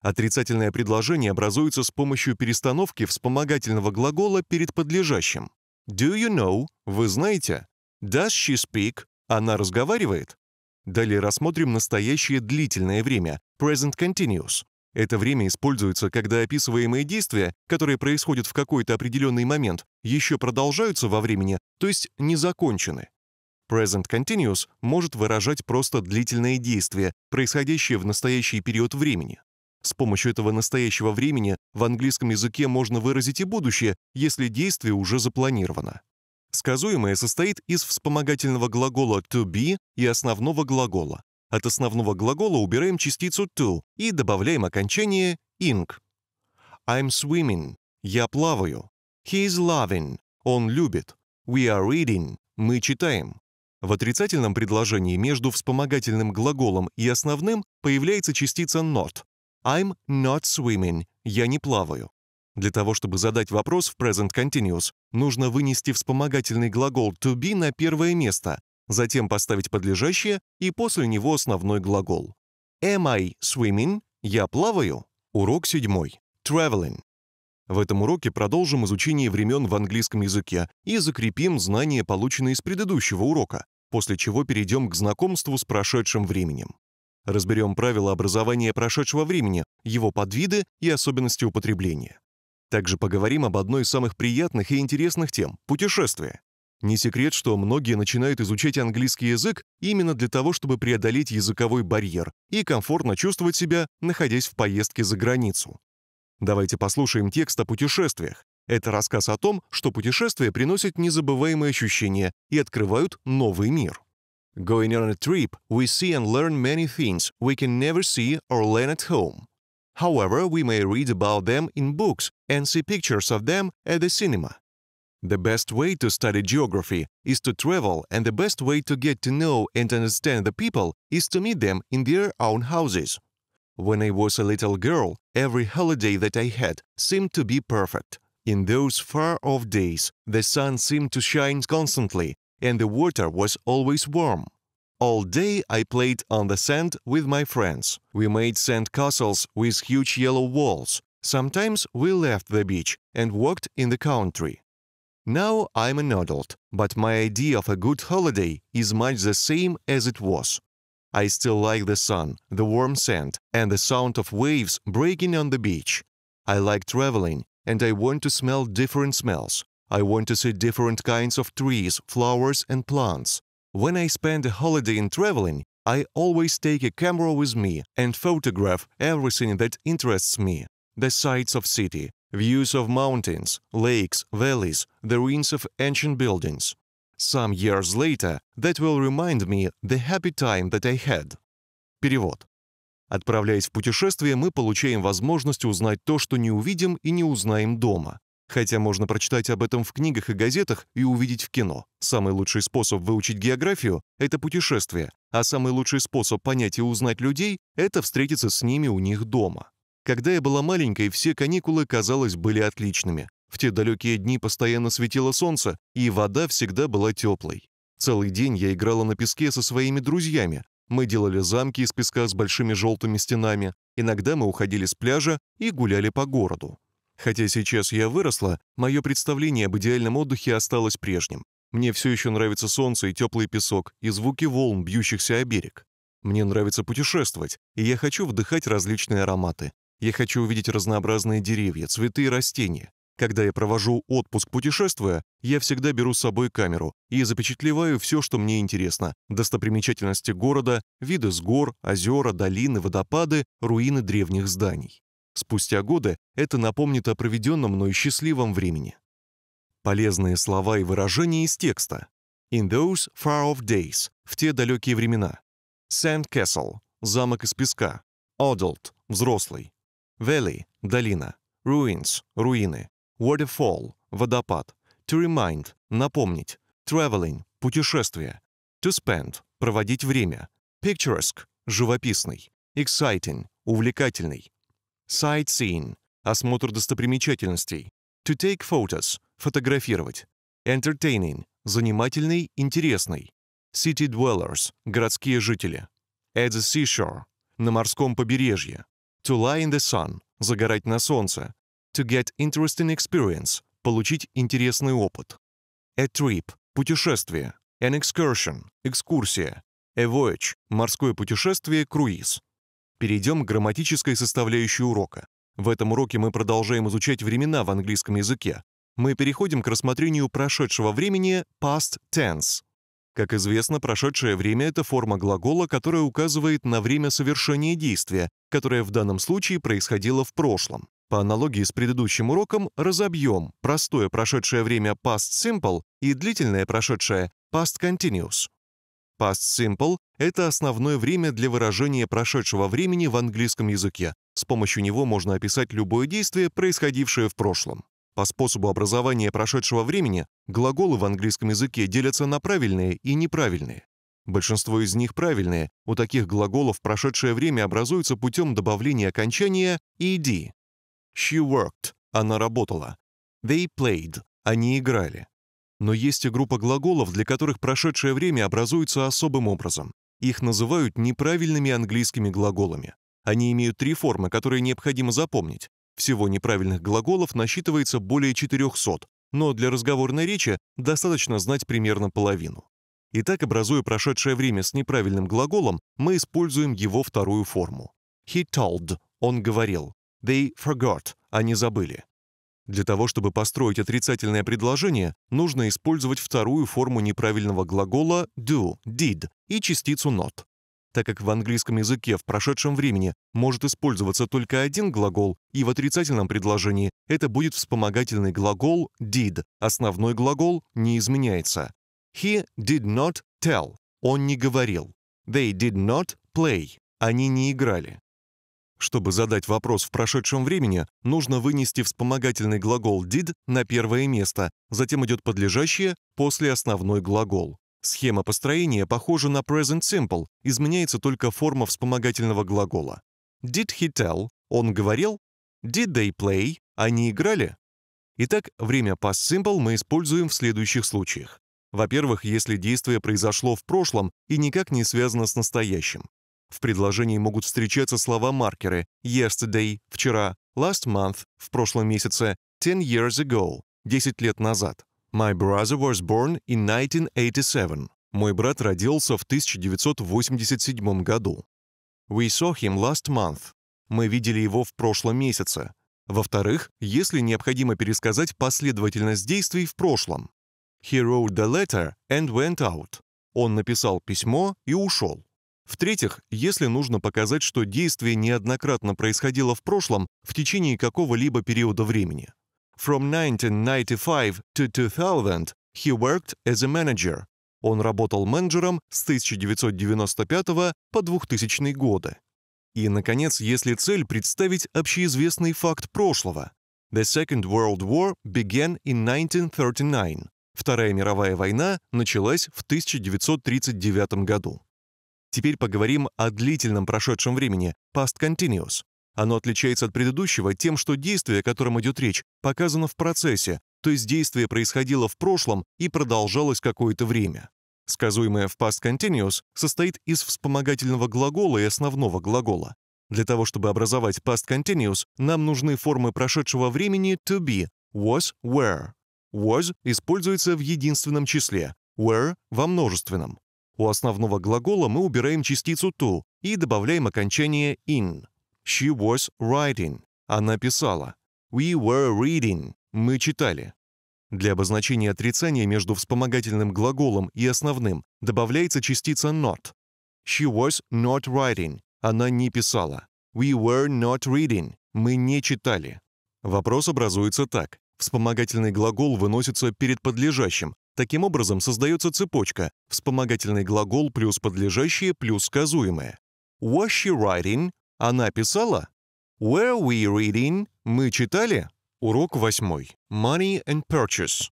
Отрицательное предложение образуется с помощью перестановки вспомогательного глагола перед подлежащим. Do you know? Вы знаете? Does she speak? Она разговаривает? Далее рассмотрим настоящее длительное время, present continuous, это время используется, когда описываемые действия, которые происходят в какой-то определенный момент, еще продолжаются во времени, то есть не закончены. Present Continuous может выражать просто длительное действие, происходящее в настоящий период времени. С помощью этого настоящего времени в английском языке можно выразить и будущее, если действие уже запланировано. Сказуемое состоит из вспомогательного глагола to be и основного глагола. От основного глагола убираем частицу to и добавляем окончание ing. I'm swimming. Я плаваю. He is loving. Он любит. We are reading. Мы читаем. В отрицательном предложении между вспомогательным глаголом и основным появляется частица not. I'm not swimming. Я не плаваю. Для того, чтобы задать вопрос в present continuous, нужно вынести вспомогательный глагол to be на первое место, затем поставить подлежащее и после него основной глагол. Am I swimming? Я плаваю? Урок седьмой. Traveling. В этом уроке продолжим изучение времен в английском языке и закрепим знания, полученные из предыдущего урока, после чего перейдем к знакомству с прошедшим временем. Разберем правила образования прошедшего времени, его подвиды и особенности употребления. Также поговорим об одной из самых приятных и интересных тем – путешествия. Не секрет, что многие начинают изучать английский язык именно для того, чтобы преодолеть языковой барьер и комфортно чувствовать себя, находясь в поездке за границу. Давайте послушаем текст о путешествиях. Это рассказ о том, что путешествия приносят незабываемые ощущения и открывают новый мир. Going on a trip, we see and learn many things we can never see or learn at home. However, we may read about them in books and see pictures of them at the cinema. The best way to study geography is to travel and the best way to get to know and understand the people is to meet them in their own houses. When I was a little girl, every holiday that I had seemed to be perfect. In those far-off days, the sun seemed to shine constantly and the water was always warm. All day I played on the sand with my friends. We made sand castles with huge yellow walls. Sometimes we left the beach and walked in the country. Now I'm an adult, but my idea of a good holiday is much the same as it was. I still like the sun, the warm sand, and the sound of waves breaking on the beach. I like traveling, and I want to smell different smells. I want to see different kinds of trees, flowers, and plants. When I spend a holiday in traveling, I always take a camera with me and photograph everything that interests me the sights of city, views of mountains, lakes, valleys, the ruins of ancient buildings. Some years later that will remind me the happy time that I had. Перевод. Отправляясь в путешествие, мы получаем возможность узнать то, что не увидим и не узнаем дома. Хотя можно прочитать об этом в книгах и газетах и увидеть в кино. Самый лучший способ выучить географию – это путешествие, а самый лучший способ понять и узнать людей – это встретиться с ними у них дома. Когда я была маленькой, все каникулы, казалось, были отличными. В те далекие дни постоянно светило солнце, и вода всегда была теплой. Целый день я играла на песке со своими друзьями. Мы делали замки из песка с большими желтыми стенами. Иногда мы уходили с пляжа и гуляли по городу. Хотя сейчас я выросла, мое представление об идеальном отдыхе осталось прежним. Мне все еще нравится солнце и теплый песок, и звуки волн, бьющихся о берег. Мне нравится путешествовать, и я хочу вдыхать различные ароматы. Я хочу увидеть разнообразные деревья, цветы и растения. Когда я провожу отпуск путешествуя, я всегда беру с собой камеру и запечатлеваю все, что мне интересно. Достопримечательности города, виды с гор, озера, долины, водопады, руины древних зданий. Спустя годы это напомнит о проведенном но и счастливом времени. Полезные слова и выражения из текста. In those far off days – в те далекие времена. sand castle замок из песка. Adult – взрослый. Valley – долина. Ruins – руины. Waterfall – водопад. To remind – напомнить. Traveling – путешествие. To spend – проводить время. Picturesque – живописный. Exciting – увлекательный. Sightseeing – осмотр достопримечательностей. To take photos – фотографировать. Entertaining – занимательный, интересный. City dwellers – городские жители. At the seashore – на морском побережье to lie in the sun – загорать на солнце, to get interesting experience – получить интересный опыт, a trip – путешествие, an excursion – экскурсия, a voyage – морское путешествие, круиз. Перейдем к грамматической составляющей урока. В этом уроке мы продолжаем изучать времена в английском языке. Мы переходим к рассмотрению прошедшего времени past tense как известно, прошедшее время — это форма глагола, которая указывает на время совершения действия, которое в данном случае происходило в прошлом. По аналогии с предыдущим уроком разобьем простое прошедшее время past simple и длительное прошедшее past continuous. Past simple — это основное время для выражения прошедшего времени в английском языке. С помощью него можно описать любое действие, происходившее в прошлом. По способу образования прошедшего времени глаголы в английском языке делятся на правильные и неправильные. Большинство из них правильные, у таких глаголов прошедшее время образуется путем добавления окончания «ed». She worked – она работала. They played – они играли. Но есть и группа глаголов, для которых прошедшее время образуется особым образом. Их называют неправильными английскими глаголами. Они имеют три формы, которые необходимо запомнить всего неправильных глаголов насчитывается более 400, но для разговорной речи достаточно знать примерно половину. Итак, образуя прошедшее время с неправильным глаголом, мы используем его вторую форму. He told – он говорил. They forgot – они забыли. Для того, чтобы построить отрицательное предложение, нужно использовать вторую форму неправильного глагола do – did и частицу not так как в английском языке в прошедшем времени может использоваться только один глагол, и в отрицательном предложении это будет вспомогательный глагол did. Основной глагол не изменяется. He did not tell. Он не говорил. They did not play. Они не играли. Чтобы задать вопрос в прошедшем времени, нужно вынести вспомогательный глагол did на первое место, затем идет подлежащее, после основной глагол. Схема построения похожа на present simple, изменяется только форма вспомогательного глагола. Did he tell? Он говорил. Did they play? Они играли. Итак, время past simple мы используем в следующих случаях. Во-первых, если действие произошло в прошлом и никак не связано с настоящим. В предложении могут встречаться слова-маркеры yesterday – вчера, last month – в прошлом месяце, ten years ago – 10 лет назад. My brother was born in 1987. Мой брат родился в 1987 году. We saw him last month. Мы видели его в прошлом месяце. Во-вторых, если необходимо пересказать последовательность действий в прошлом. He wrote the letter and went out. Он написал письмо и ушел. В-третьих, если нужно показать, что действие неоднократно происходило в прошлом в течение какого-либо периода времени. From 1995 to 2000 he worked as a manager. Он работал менеджером с 1995 по 2000 годы. И, наконец, если цель представить общеизвестный факт прошлого. The Second World War began in 1939. Вторая мировая война началась в 1939 году. Теперь поговорим о длительном прошедшем времени, past continuous, оно отличается от предыдущего тем, что действие, о котором идет речь, показано в процессе, то есть действие происходило в прошлом и продолжалось какое-то время. Сказуемое в past continuous состоит из вспомогательного глагола и основного глагола. Для того, чтобы образовать past continuous, нам нужны формы прошедшего времени to be, was, were. Was используется в единственном числе, were — во множественном. У основного глагола мы убираем частицу to и добавляем окончание in. She was writing. Она писала. We were reading. Мы читали. Для обозначения отрицания между вспомогательным глаголом и основным добавляется частица not. She was not writing. Она не писала. We were not reading. Мы не читали. Вопрос образуется так. Вспомогательный глагол выносится перед подлежащим. Таким образом создается цепочка. Вспомогательный глагол плюс подлежащее плюс сказуемое. Was she writing? Она писала where we reading?» «Мы читали?» Урок восьмой Money and Purchase.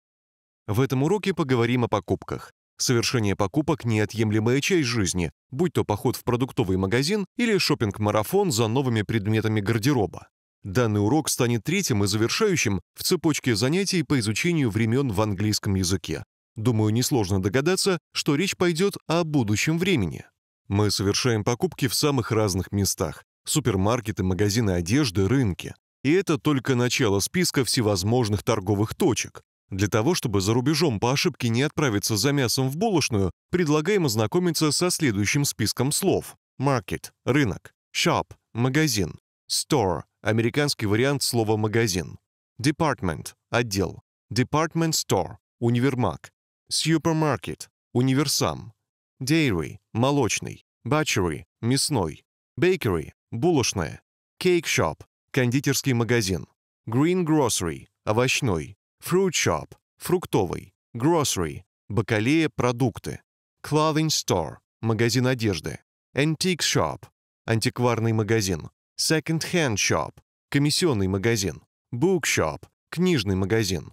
В этом уроке поговорим о покупках. Совершение покупок – неотъемлемая часть жизни, будь то поход в продуктовый магазин или шопинг марафон за новыми предметами гардероба. Данный урок станет третьим и завершающим в цепочке занятий по изучению времен в английском языке. Думаю, несложно догадаться, что речь пойдет о будущем времени. Мы совершаем покупки в самых разных местах, супермаркеты, магазины одежды, рынки. И это только начало списка всевозможных торговых точек. Для того, чтобы за рубежом по ошибке не отправиться за мясом в булочную, предлагаем ознакомиться со следующим списком слов. Market – рынок, shop – магазин, store – американский вариант слова «магазин», department – отдел, department store – универмаг, supermarket – универсам, dairy – молочный, butchery – мясной, bakery булочная, cake shop, кондитерский магазин, green grocery, овощной, fruit shop, фруктовый, grocery, бакалея, продукты, clothing store, магазин одежды, antique shop, антикварный магазин, second-hand shop, комиссионный магазин, book shop, книжный магазин,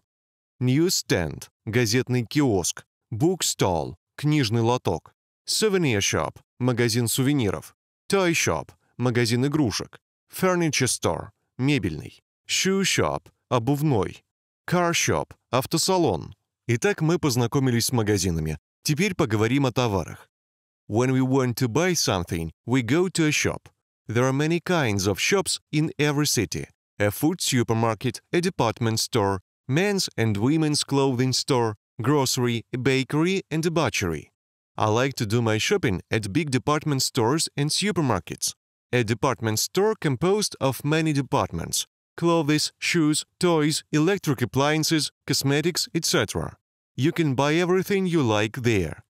newsstand, газетный киоск, book stall, книжный лоток, souvenir shop, магазин сувениров, toy shop, – магазин игрушек, furniture store – мебельный, shoe shop – обувной, car shop – автосалон. Итак, мы познакомились с магазинами. Теперь поговорим о товарах. When we want to buy something, we go to a shop. There are many kinds of shops in every city. A food supermarket, a department store, men's and women's clothing store, grocery, a bakery and a butchery. I like to do my shopping at big department stores and supermarkets. a department store composed of many departments clothes, shoes, toys, electric appliances, cosmetics, etc. You can buy everything you like there.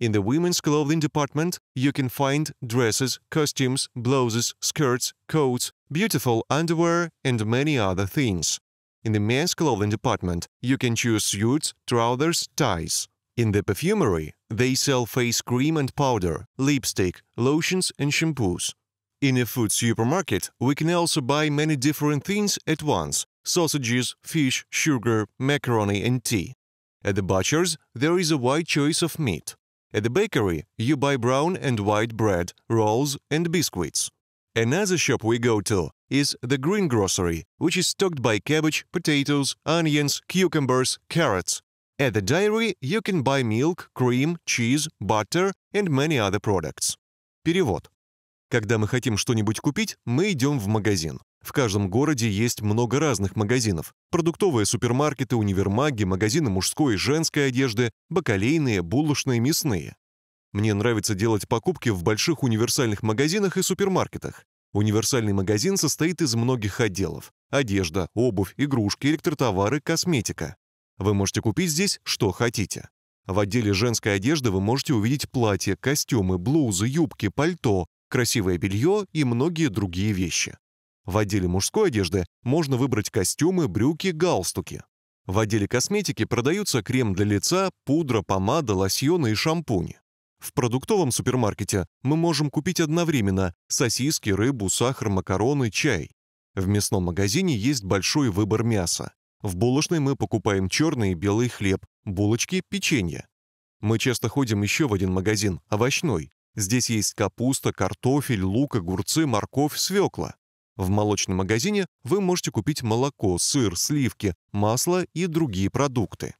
In the women's clothing department, you can find dresses, costumes, blouses, skirts, coats, beautiful underwear, and many other things. In the men's clothing department, you can choose suits, trousers, ties. In the perfumery, they sell face cream and powder, lipstick, lotions and shampoos. In a food supermarket, we can also buy many different things at once – sausages, fish, sugar, macaroni and tea. At the butcher's, there is a wide choice of meat. At the bakery, you buy brown and white bread, rolls and biscuits. Another shop we go to is the grocery, which is stocked by cabbage, potatoes, onions, cucumbers, carrots. At the dairy, you can buy milk, cream, cheese, butter and many other products. Перевод. Когда мы хотим что-нибудь купить, мы идем в магазин. В каждом городе есть много разных магазинов. Продуктовые супермаркеты, универмаги, магазины мужской и женской одежды, бакалейные, булочные, мясные. Мне нравится делать покупки в больших универсальных магазинах и супермаркетах. Универсальный магазин состоит из многих отделов. Одежда, обувь, игрушки, электротовары, косметика. Вы можете купить здесь что хотите. В отделе женской одежды вы можете увидеть платья, костюмы, блузы, юбки, пальто, красивое белье и многие другие вещи. В отделе мужской одежды можно выбрать костюмы, брюки, галстуки. В отделе косметики продаются крем для лица, пудра, помада, лосьоны и шампуни. В продуктовом супермаркете мы можем купить одновременно сосиски, рыбу, сахар, макароны, чай. В мясном магазине есть большой выбор мяса. В булочной мы покупаем черный и белый хлеб, булочки, печенье. Мы часто ходим еще в один магазин, овощной, Здесь есть капуста, картофель, лук, огурцы, морковь, свекла. В молочном магазине вы можете купить молоко, сыр, сливки, масло и другие продукты.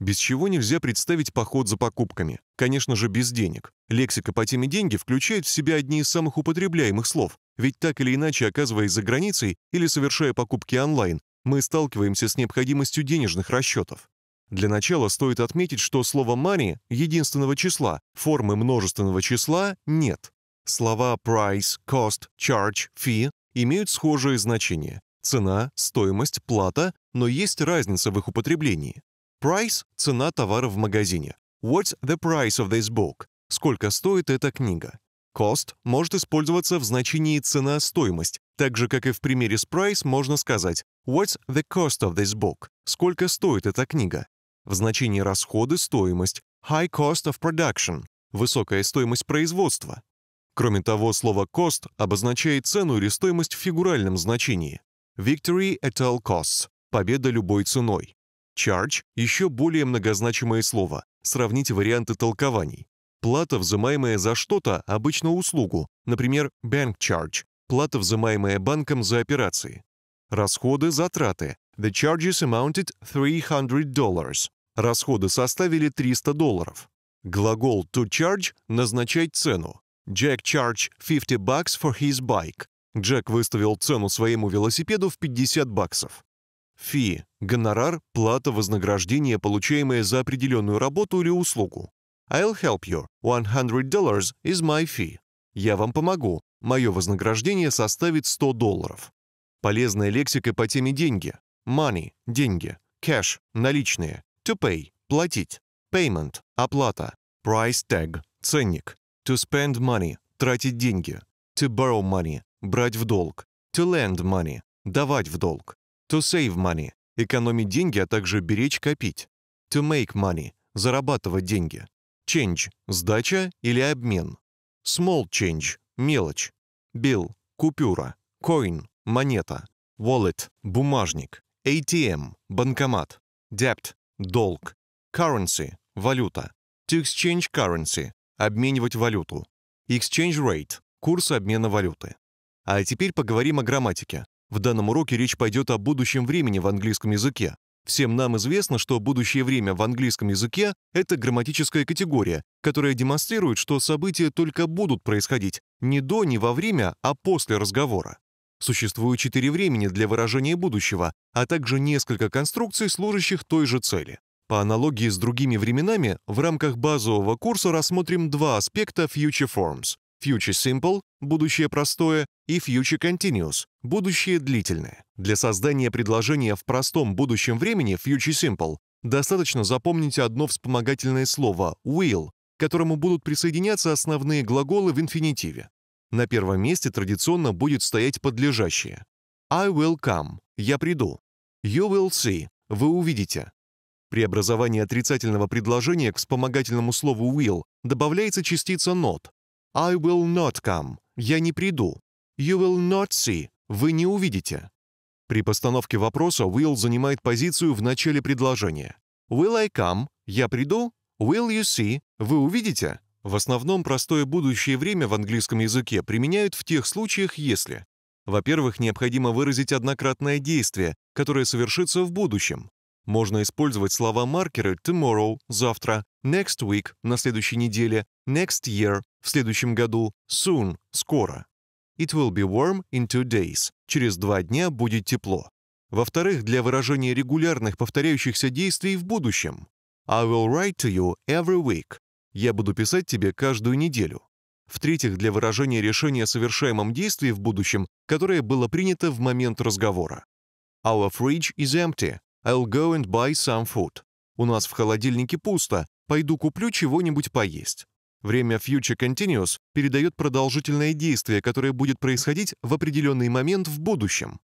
Без чего нельзя представить поход за покупками. Конечно же, без денег. Лексика по теме «деньги» включает в себя одни из самых употребляемых слов. Ведь так или иначе, оказываясь за границей или совершая покупки онлайн, мы сталкиваемся с необходимостью денежных расчетов. Для начала стоит отметить, что слова money единственного числа, формы множественного числа нет. Слова price, cost, charge, fee имеют схожее значение цена, стоимость, плата, но есть разница в их употреблении. Price – цена товара в магазине. What's the price of this book? Сколько стоит эта книга? Cost может использоваться в значении цена-стоимость, так же, как и в примере с price можно сказать What's the cost of this book? Сколько стоит эта книга? в значении расходы, стоимость, high cost of production, высокая стоимость производства. Кроме того, слово cost обозначает цену или стоимость в фигуральном значении. Victory at all costs – победа любой ценой. Charge – еще более многозначимое слово. Сравните варианты толкований. Плата, взимаемая за что-то, обычно услугу, например, bank charge – плата, взимаемая банком за операции. Расходы, затраты The charges amounted $300. Расходы составили 300 долларов. Глагол to charge – назначать цену. Jack charged 50 bucks for his bike. Джек выставил цену своему велосипеду в 50 баксов. Фи – гонорар, плата, вознаграждение, получаемое за определенную работу или услугу. I'll help you. $100 is my fee. Я вам помогу. Мое вознаграждение составит 100 долларов. Полезная лексика по теме «деньги» money – деньги, cash – наличные, to pay – платить, payment – оплата, price tag – ценник, to spend money – тратить деньги, to borrow money – брать в долг, to lend money – давать в долг, to save money – экономить деньги, а также беречь, копить, to make money – зарабатывать деньги, change – сдача или обмен, small change – мелочь, bill – купюра, coin – монета, wallet – бумажник, ATM – банкомат. Debt – долг. Currency – валюта. To exchange currency – обменивать валюту. Exchange rate – курс обмена валюты. А теперь поговорим о грамматике. В данном уроке речь пойдет о будущем времени в английском языке. Всем нам известно, что будущее время в английском языке — это грамматическая категория, которая демонстрирует, что события только будут происходить не до, не во время, а после разговора. Существует четыре времени для выражения будущего, а также несколько конструкций, служащих той же цели. По аналогии с другими временами, в рамках базового курса рассмотрим два аспекта Future Forms – Future Simple – будущее простое, и Future Continuous – будущее длительное. Для создания предложения в простом будущем времени Future Simple достаточно запомнить одно вспомогательное слово – will, к которому будут присоединяться основные глаголы в инфинитиве. На первом месте традиционно будет стоять подлежащее. I will come. Я приду. You will see. Вы увидите. При образовании отрицательного предложения к вспомогательному слову will добавляется частица not. I will not come. Я не приду. You will not see. Вы не увидите. При постановке вопроса will занимает позицию в начале предложения. Will I come? Я приду. Will you see? Вы увидите? В основном простое будущее время в английском языке применяют в тех случаях, если во-первых, необходимо выразить однократное действие, которое совершится в будущем. Можно использовать слова-маркеры tomorrow – завтра, next week – на следующей неделе, next year – в следующем году, soon – скоро. It will be warm in two days – через два дня будет тепло. Во-вторых, для выражения регулярных повторяющихся действий в будущем. I will write to you every week. Я буду писать тебе каждую неделю. В-третьих, для выражения решения о совершаемом действии в будущем, которое было принято в момент разговора. Our fridge is empty. I'll go and buy some food. У нас в холодильнике пусто. Пойду куплю чего-нибудь поесть. Время Future Continuous передает продолжительное действие, которое будет происходить в определенный момент в будущем.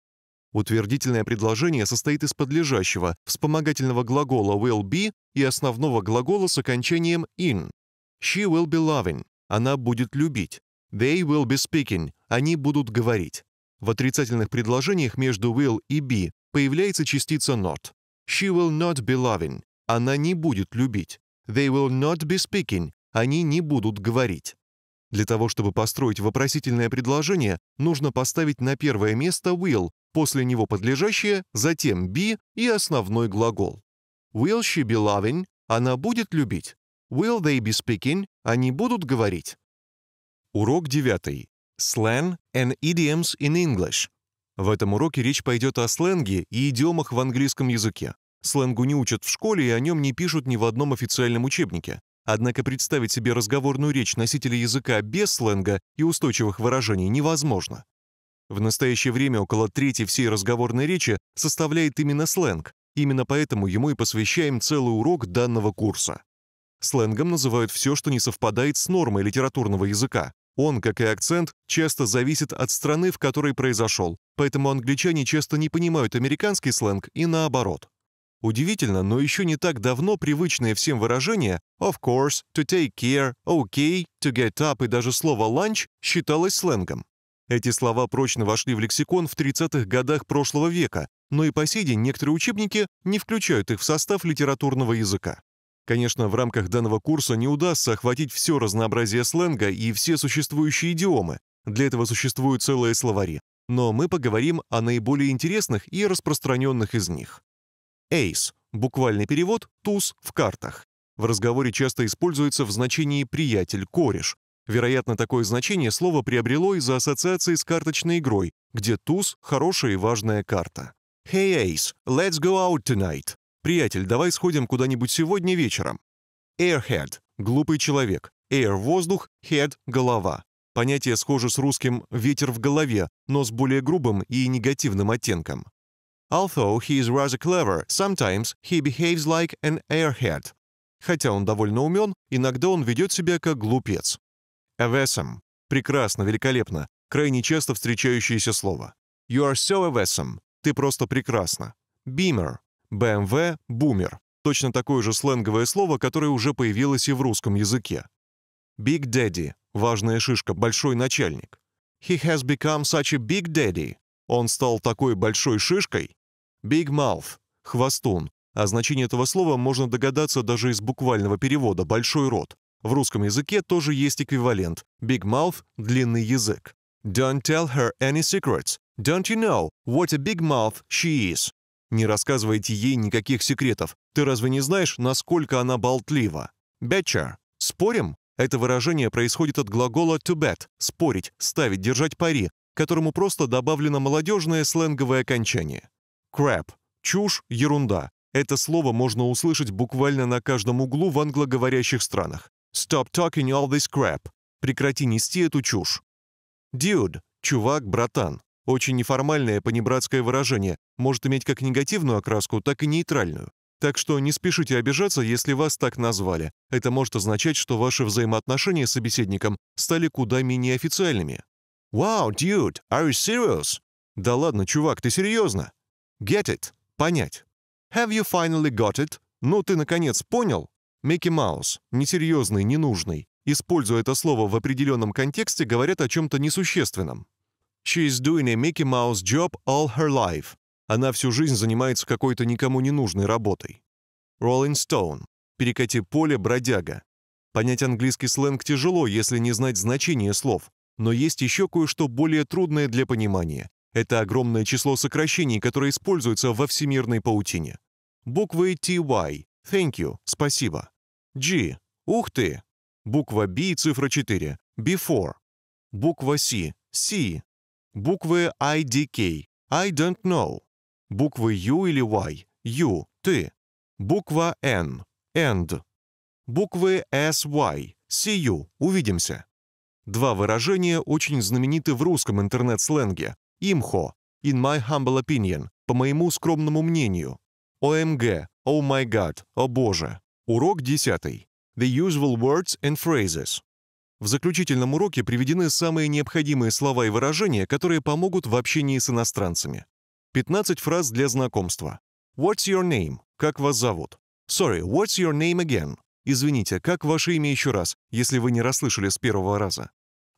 Утвердительное предложение состоит из подлежащего, вспомогательного глагола will be и основного глагола с окончанием in. She will be loving. Она будет любить. They will be speaking. Они будут говорить. В отрицательных предложениях между will и be появляется частица not. She will not be loving. Она не будет любить. They will not be speaking. Они не будут говорить. Для того, чтобы построить вопросительное предложение, нужно поставить на первое место will, после него подлежащее, затем be и основной глагол. Will she be loving? Она будет любить. Will they be speaking? Они будут говорить. Урок 9. Slang and idioms in English. В этом уроке речь пойдет о сленге и идиомах в английском языке. Сленгу не учат в школе и о нем не пишут ни в одном официальном учебнике. Однако представить себе разговорную речь носителя языка без сленга и устойчивых выражений невозможно. В настоящее время около трети всей разговорной речи составляет именно сленг, именно поэтому ему и посвящаем целый урок данного курса. Сленгом называют все, что не совпадает с нормой литературного языка. Он, как и акцент, часто зависит от страны, в которой произошел, поэтому англичане часто не понимают американский сленг и наоборот. Удивительно, но еще не так давно привычные всем выражения «of course», «to take care», «okay», «to get up» и даже слово «lunch» считалось сленгом. Эти слова прочно вошли в лексикон в 30-х годах прошлого века, но и по сей день некоторые учебники не включают их в состав литературного языка. Конечно, в рамках данного курса не удастся охватить все разнообразие сленга и все существующие идиомы. Для этого существуют целые словари. Но мы поговорим о наиболее интересных и распространенных из них. Эйс – буквальный перевод «туз» в картах. В разговоре часто используется в значении «приятель», «кореш», Вероятно, такое значение слово приобрело из-за ассоциации с карточной игрой, где туз – хорошая и важная карта. «Hey, Ace, let's go out tonight!» «Приятель, давай сходим куда-нибудь сегодня вечером». «Airhead» – глупый человек. «Air» – воздух, «head» – голова. Понятие схоже с русским «ветер в голове», но с более грубым и негативным оттенком. Although he is rather clever, sometimes he behaves like an airhead. Хотя он довольно умен, иногда он ведет себя как глупец. Awesome. Прекрасно, великолепно. Крайне часто встречающееся слово. You are so awesome. Ты просто прекрасно. Beamer. BMW, бумер. Точно такое же сленговое слово, которое уже появилось и в русском языке. Big Daddy. Важная шишка, большой начальник. He has become such a big daddy. Он стал такой большой шишкой. Big mouth. Хвостун. О значении этого слова можно догадаться даже из буквального перевода «большой рот». В русском языке тоже есть эквивалент «big mouth» — длинный язык. «Don't tell her any secrets. Don't you know what a big mouth she is?» Не рассказывайте ей никаких секретов. Ты разве не знаешь, насколько она болтлива? Betcha. Спорим? Это выражение происходит от глагола to bet – спорить, ставить, держать пари, которому просто добавлено молодежное сленговое окончание. Crap – чушь, ерунда. Это слово можно услышать буквально на каждом углу в англоговорящих странах. Stop talking all this crap. Прекрати нести эту чушь. Dude, чувак, братан. Очень неформальное понебратское выражение может иметь как негативную окраску, так и нейтральную. Так что не спешите обижаться, если вас так назвали. Это может означать, что ваши взаимоотношения с собеседником стали куда менее официальными. Wow, dude, are you serious? Да ладно, чувак, ты серьезно? Get it. Понять. Have you finally got it? Ну, ты наконец понял? Микки Маус, несерьезный, ненужный. Используя это слово в определенном контексте, говорят о чем-то несущественном. She is doing a Mickey Mouse job all her life. Она всю жизнь занимается какой-то никому не нужной работой. Rolling Stone. Перекати поле, бродяга. Понять английский сленг тяжело, если не знать значение слов. Но есть еще кое-что более трудное для понимания. Это огромное число сокращений, которые используются во всемирной паутине. Буквы TY – thank you – спасибо. G. Ух ты! Буква B и цифра 4. Before. Буква C. C. Буквы IDK. I don't know. Буквы U или Y. U. Ты. Буква N. And. Буквы SY. you. Увидимся. Два выражения очень знамениты в русском интернет-сленге. Имхо. In my humble opinion. По моему скромному мнению. ОМГ. Oh my god. О боже. Урок 10. The usual words and phrases. В заключительном уроке приведены самые необходимые слова и выражения, которые помогут в общении с иностранцами. 15 фраз для знакомства. What's your name? Как вас зовут? Sorry, what's your name again? Извините, как ваше имя еще раз, если вы не расслышали с первого раза?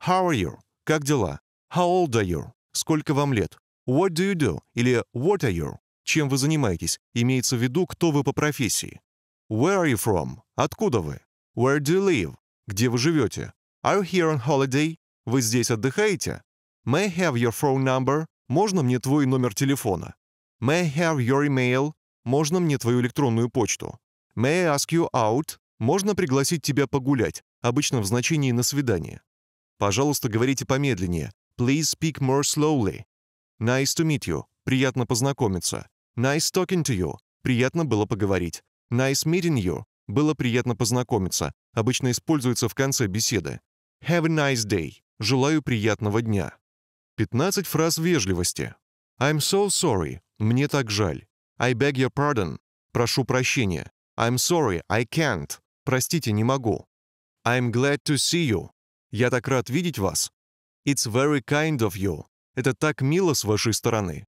How are you? Как дела? How old are you? Сколько вам лет? What do you do? Или what are you? Чем вы занимаетесь? Имеется в виду, кто вы по профессии. Where are you from? Откуда вы? Where do you live? Где вы живете? Are you here on holiday? Вы здесь отдыхаете? May I have your phone number? Можно мне твой номер телефона? May I have your email? Можно мне твою электронную почту? May I ask you out? Можно пригласить тебя погулять, обычно в значении «на свидание». Пожалуйста, говорите помедленнее. Please speak more slowly. Nice to meet you. Приятно познакомиться. Nice talking to you. Приятно было поговорить. Nice meeting you. Было приятно познакомиться. Обычно используется в конце беседы. Have a nice day. Желаю приятного дня. 15 фраз вежливости. I'm so sorry. Мне так жаль. I beg your pardon. Прошу прощения. I'm sorry, I can't. Простите, не могу. I'm glad to see you. Я так рад видеть вас. It's very kind of you. Это так мило с вашей стороны.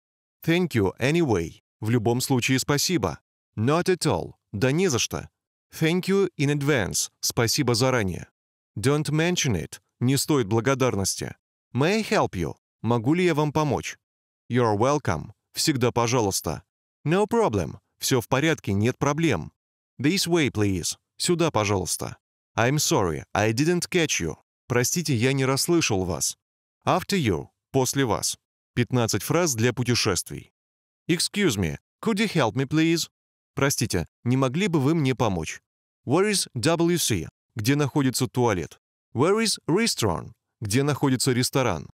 Thank you anyway. В любом случае спасибо. Not at all. Да не за что. Thank you in advance. Спасибо заранее. Don't mention it. Не стоит благодарности. May I help you? Могу ли я вам помочь? You're welcome. Всегда пожалуйста. No problem. Все в порядке, нет проблем. This way, please. Сюда, пожалуйста. I'm sorry, I didn't catch you. Простите, я не расслышал вас. After you. После вас. 15 фраз для путешествий. Excuse me, could you help me, please? «Простите, не могли бы вы мне помочь?» «Where is WC?» «Где находится туалет?» «Where is restaurant?» «Где находится ресторан?»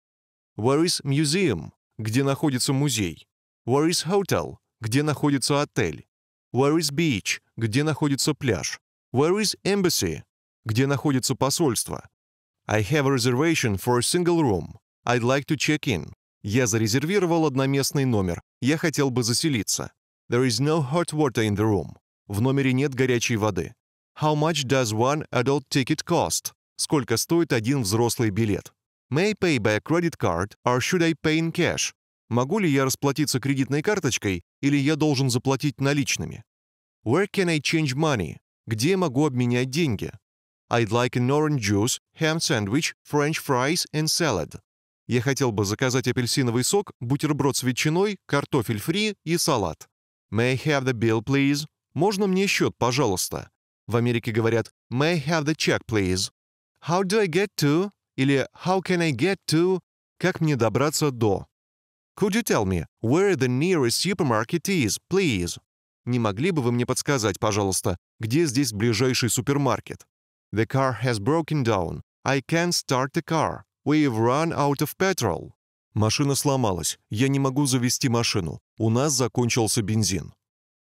«Where is museum?» «Где находится музей?» «Where is hotel?» «Где находится отель?» «Where is beach?» «Где находится пляж?» «Where is embassy?» «Где находится посольство?» «I have a reservation for a single room. I'd like to check in». «Я зарезервировал одноместный номер. Я хотел бы заселиться». There is no hot water in the room. В номере нет горячей воды. How much does one adult ticket cost? Сколько стоит один взрослый билет? May I pay by a credit card or should I pay in cash? Могу ли я расплатиться кредитной карточкой или я должен заплатить наличными? Where can I change money? Где могу обменять деньги? I'd like an orange juice, ham sandwich, french fries and salad. Я хотел бы заказать апельсиновый сок, бутерброд с ветчиной, картофель фри и салат. «May I have the bill, please?» «Можно мне счет, пожалуйста?» В Америке говорят «May I have the check, please?» «How do I get to?» или «How can I get to?» «Как мне добраться до?» «Could you tell me where the nearest supermarket is, please?» «Не могли бы вы мне подсказать, пожалуйста, где здесь ближайший супермаркет?» «The car has broken down. I can't start the car. We've run out of petrol». Машина сломалась. Я не могу завести машину. У нас закончился бензин.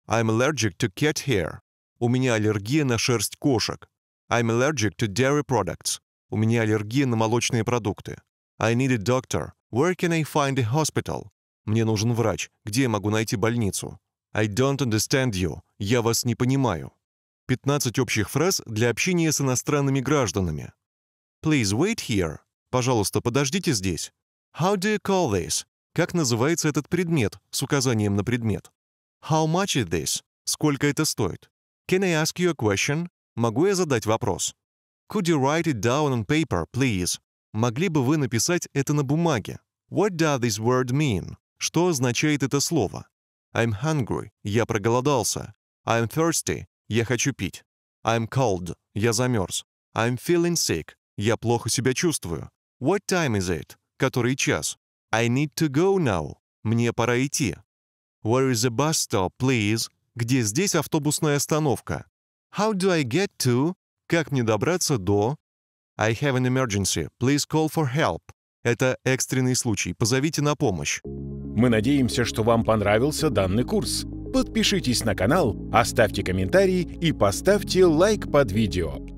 I'm allergic to cat hair. У меня аллергия на шерсть кошек. I'm allergic to dairy products. У меня аллергия на молочные продукты. I need a doctor. Where can I find a hospital? Мне нужен врач. Где я могу найти больницу? I don't understand you. Я вас не понимаю. 15 общих фраз для общения с иностранными гражданами. Please wait here. Пожалуйста, подождите здесь. How do you call this? Как называется этот предмет с указанием на предмет? How much is this? Сколько это стоит? Can I ask you a question? Могу я задать вопрос? Could you write it down on paper, please? Могли бы вы написать это на бумаге? What does this word mean? Что означает это слово? I'm hungry. Я проголодался. I'm thirsty. Я хочу пить. I'm cold. Я замерз. I'm feeling sick. Я плохо себя чувствую. What time is it? Который час? I need to go now. Мне пора идти. Where is the bus stop, please? Где здесь автобусная остановка? How do I get to? Как мне добраться до? I have an emergency. Please call for help. Это экстренный случай. Позовите на помощь. Мы надеемся, что вам понравился данный курс. Подпишитесь на канал, оставьте комментарий и поставьте лайк под видео.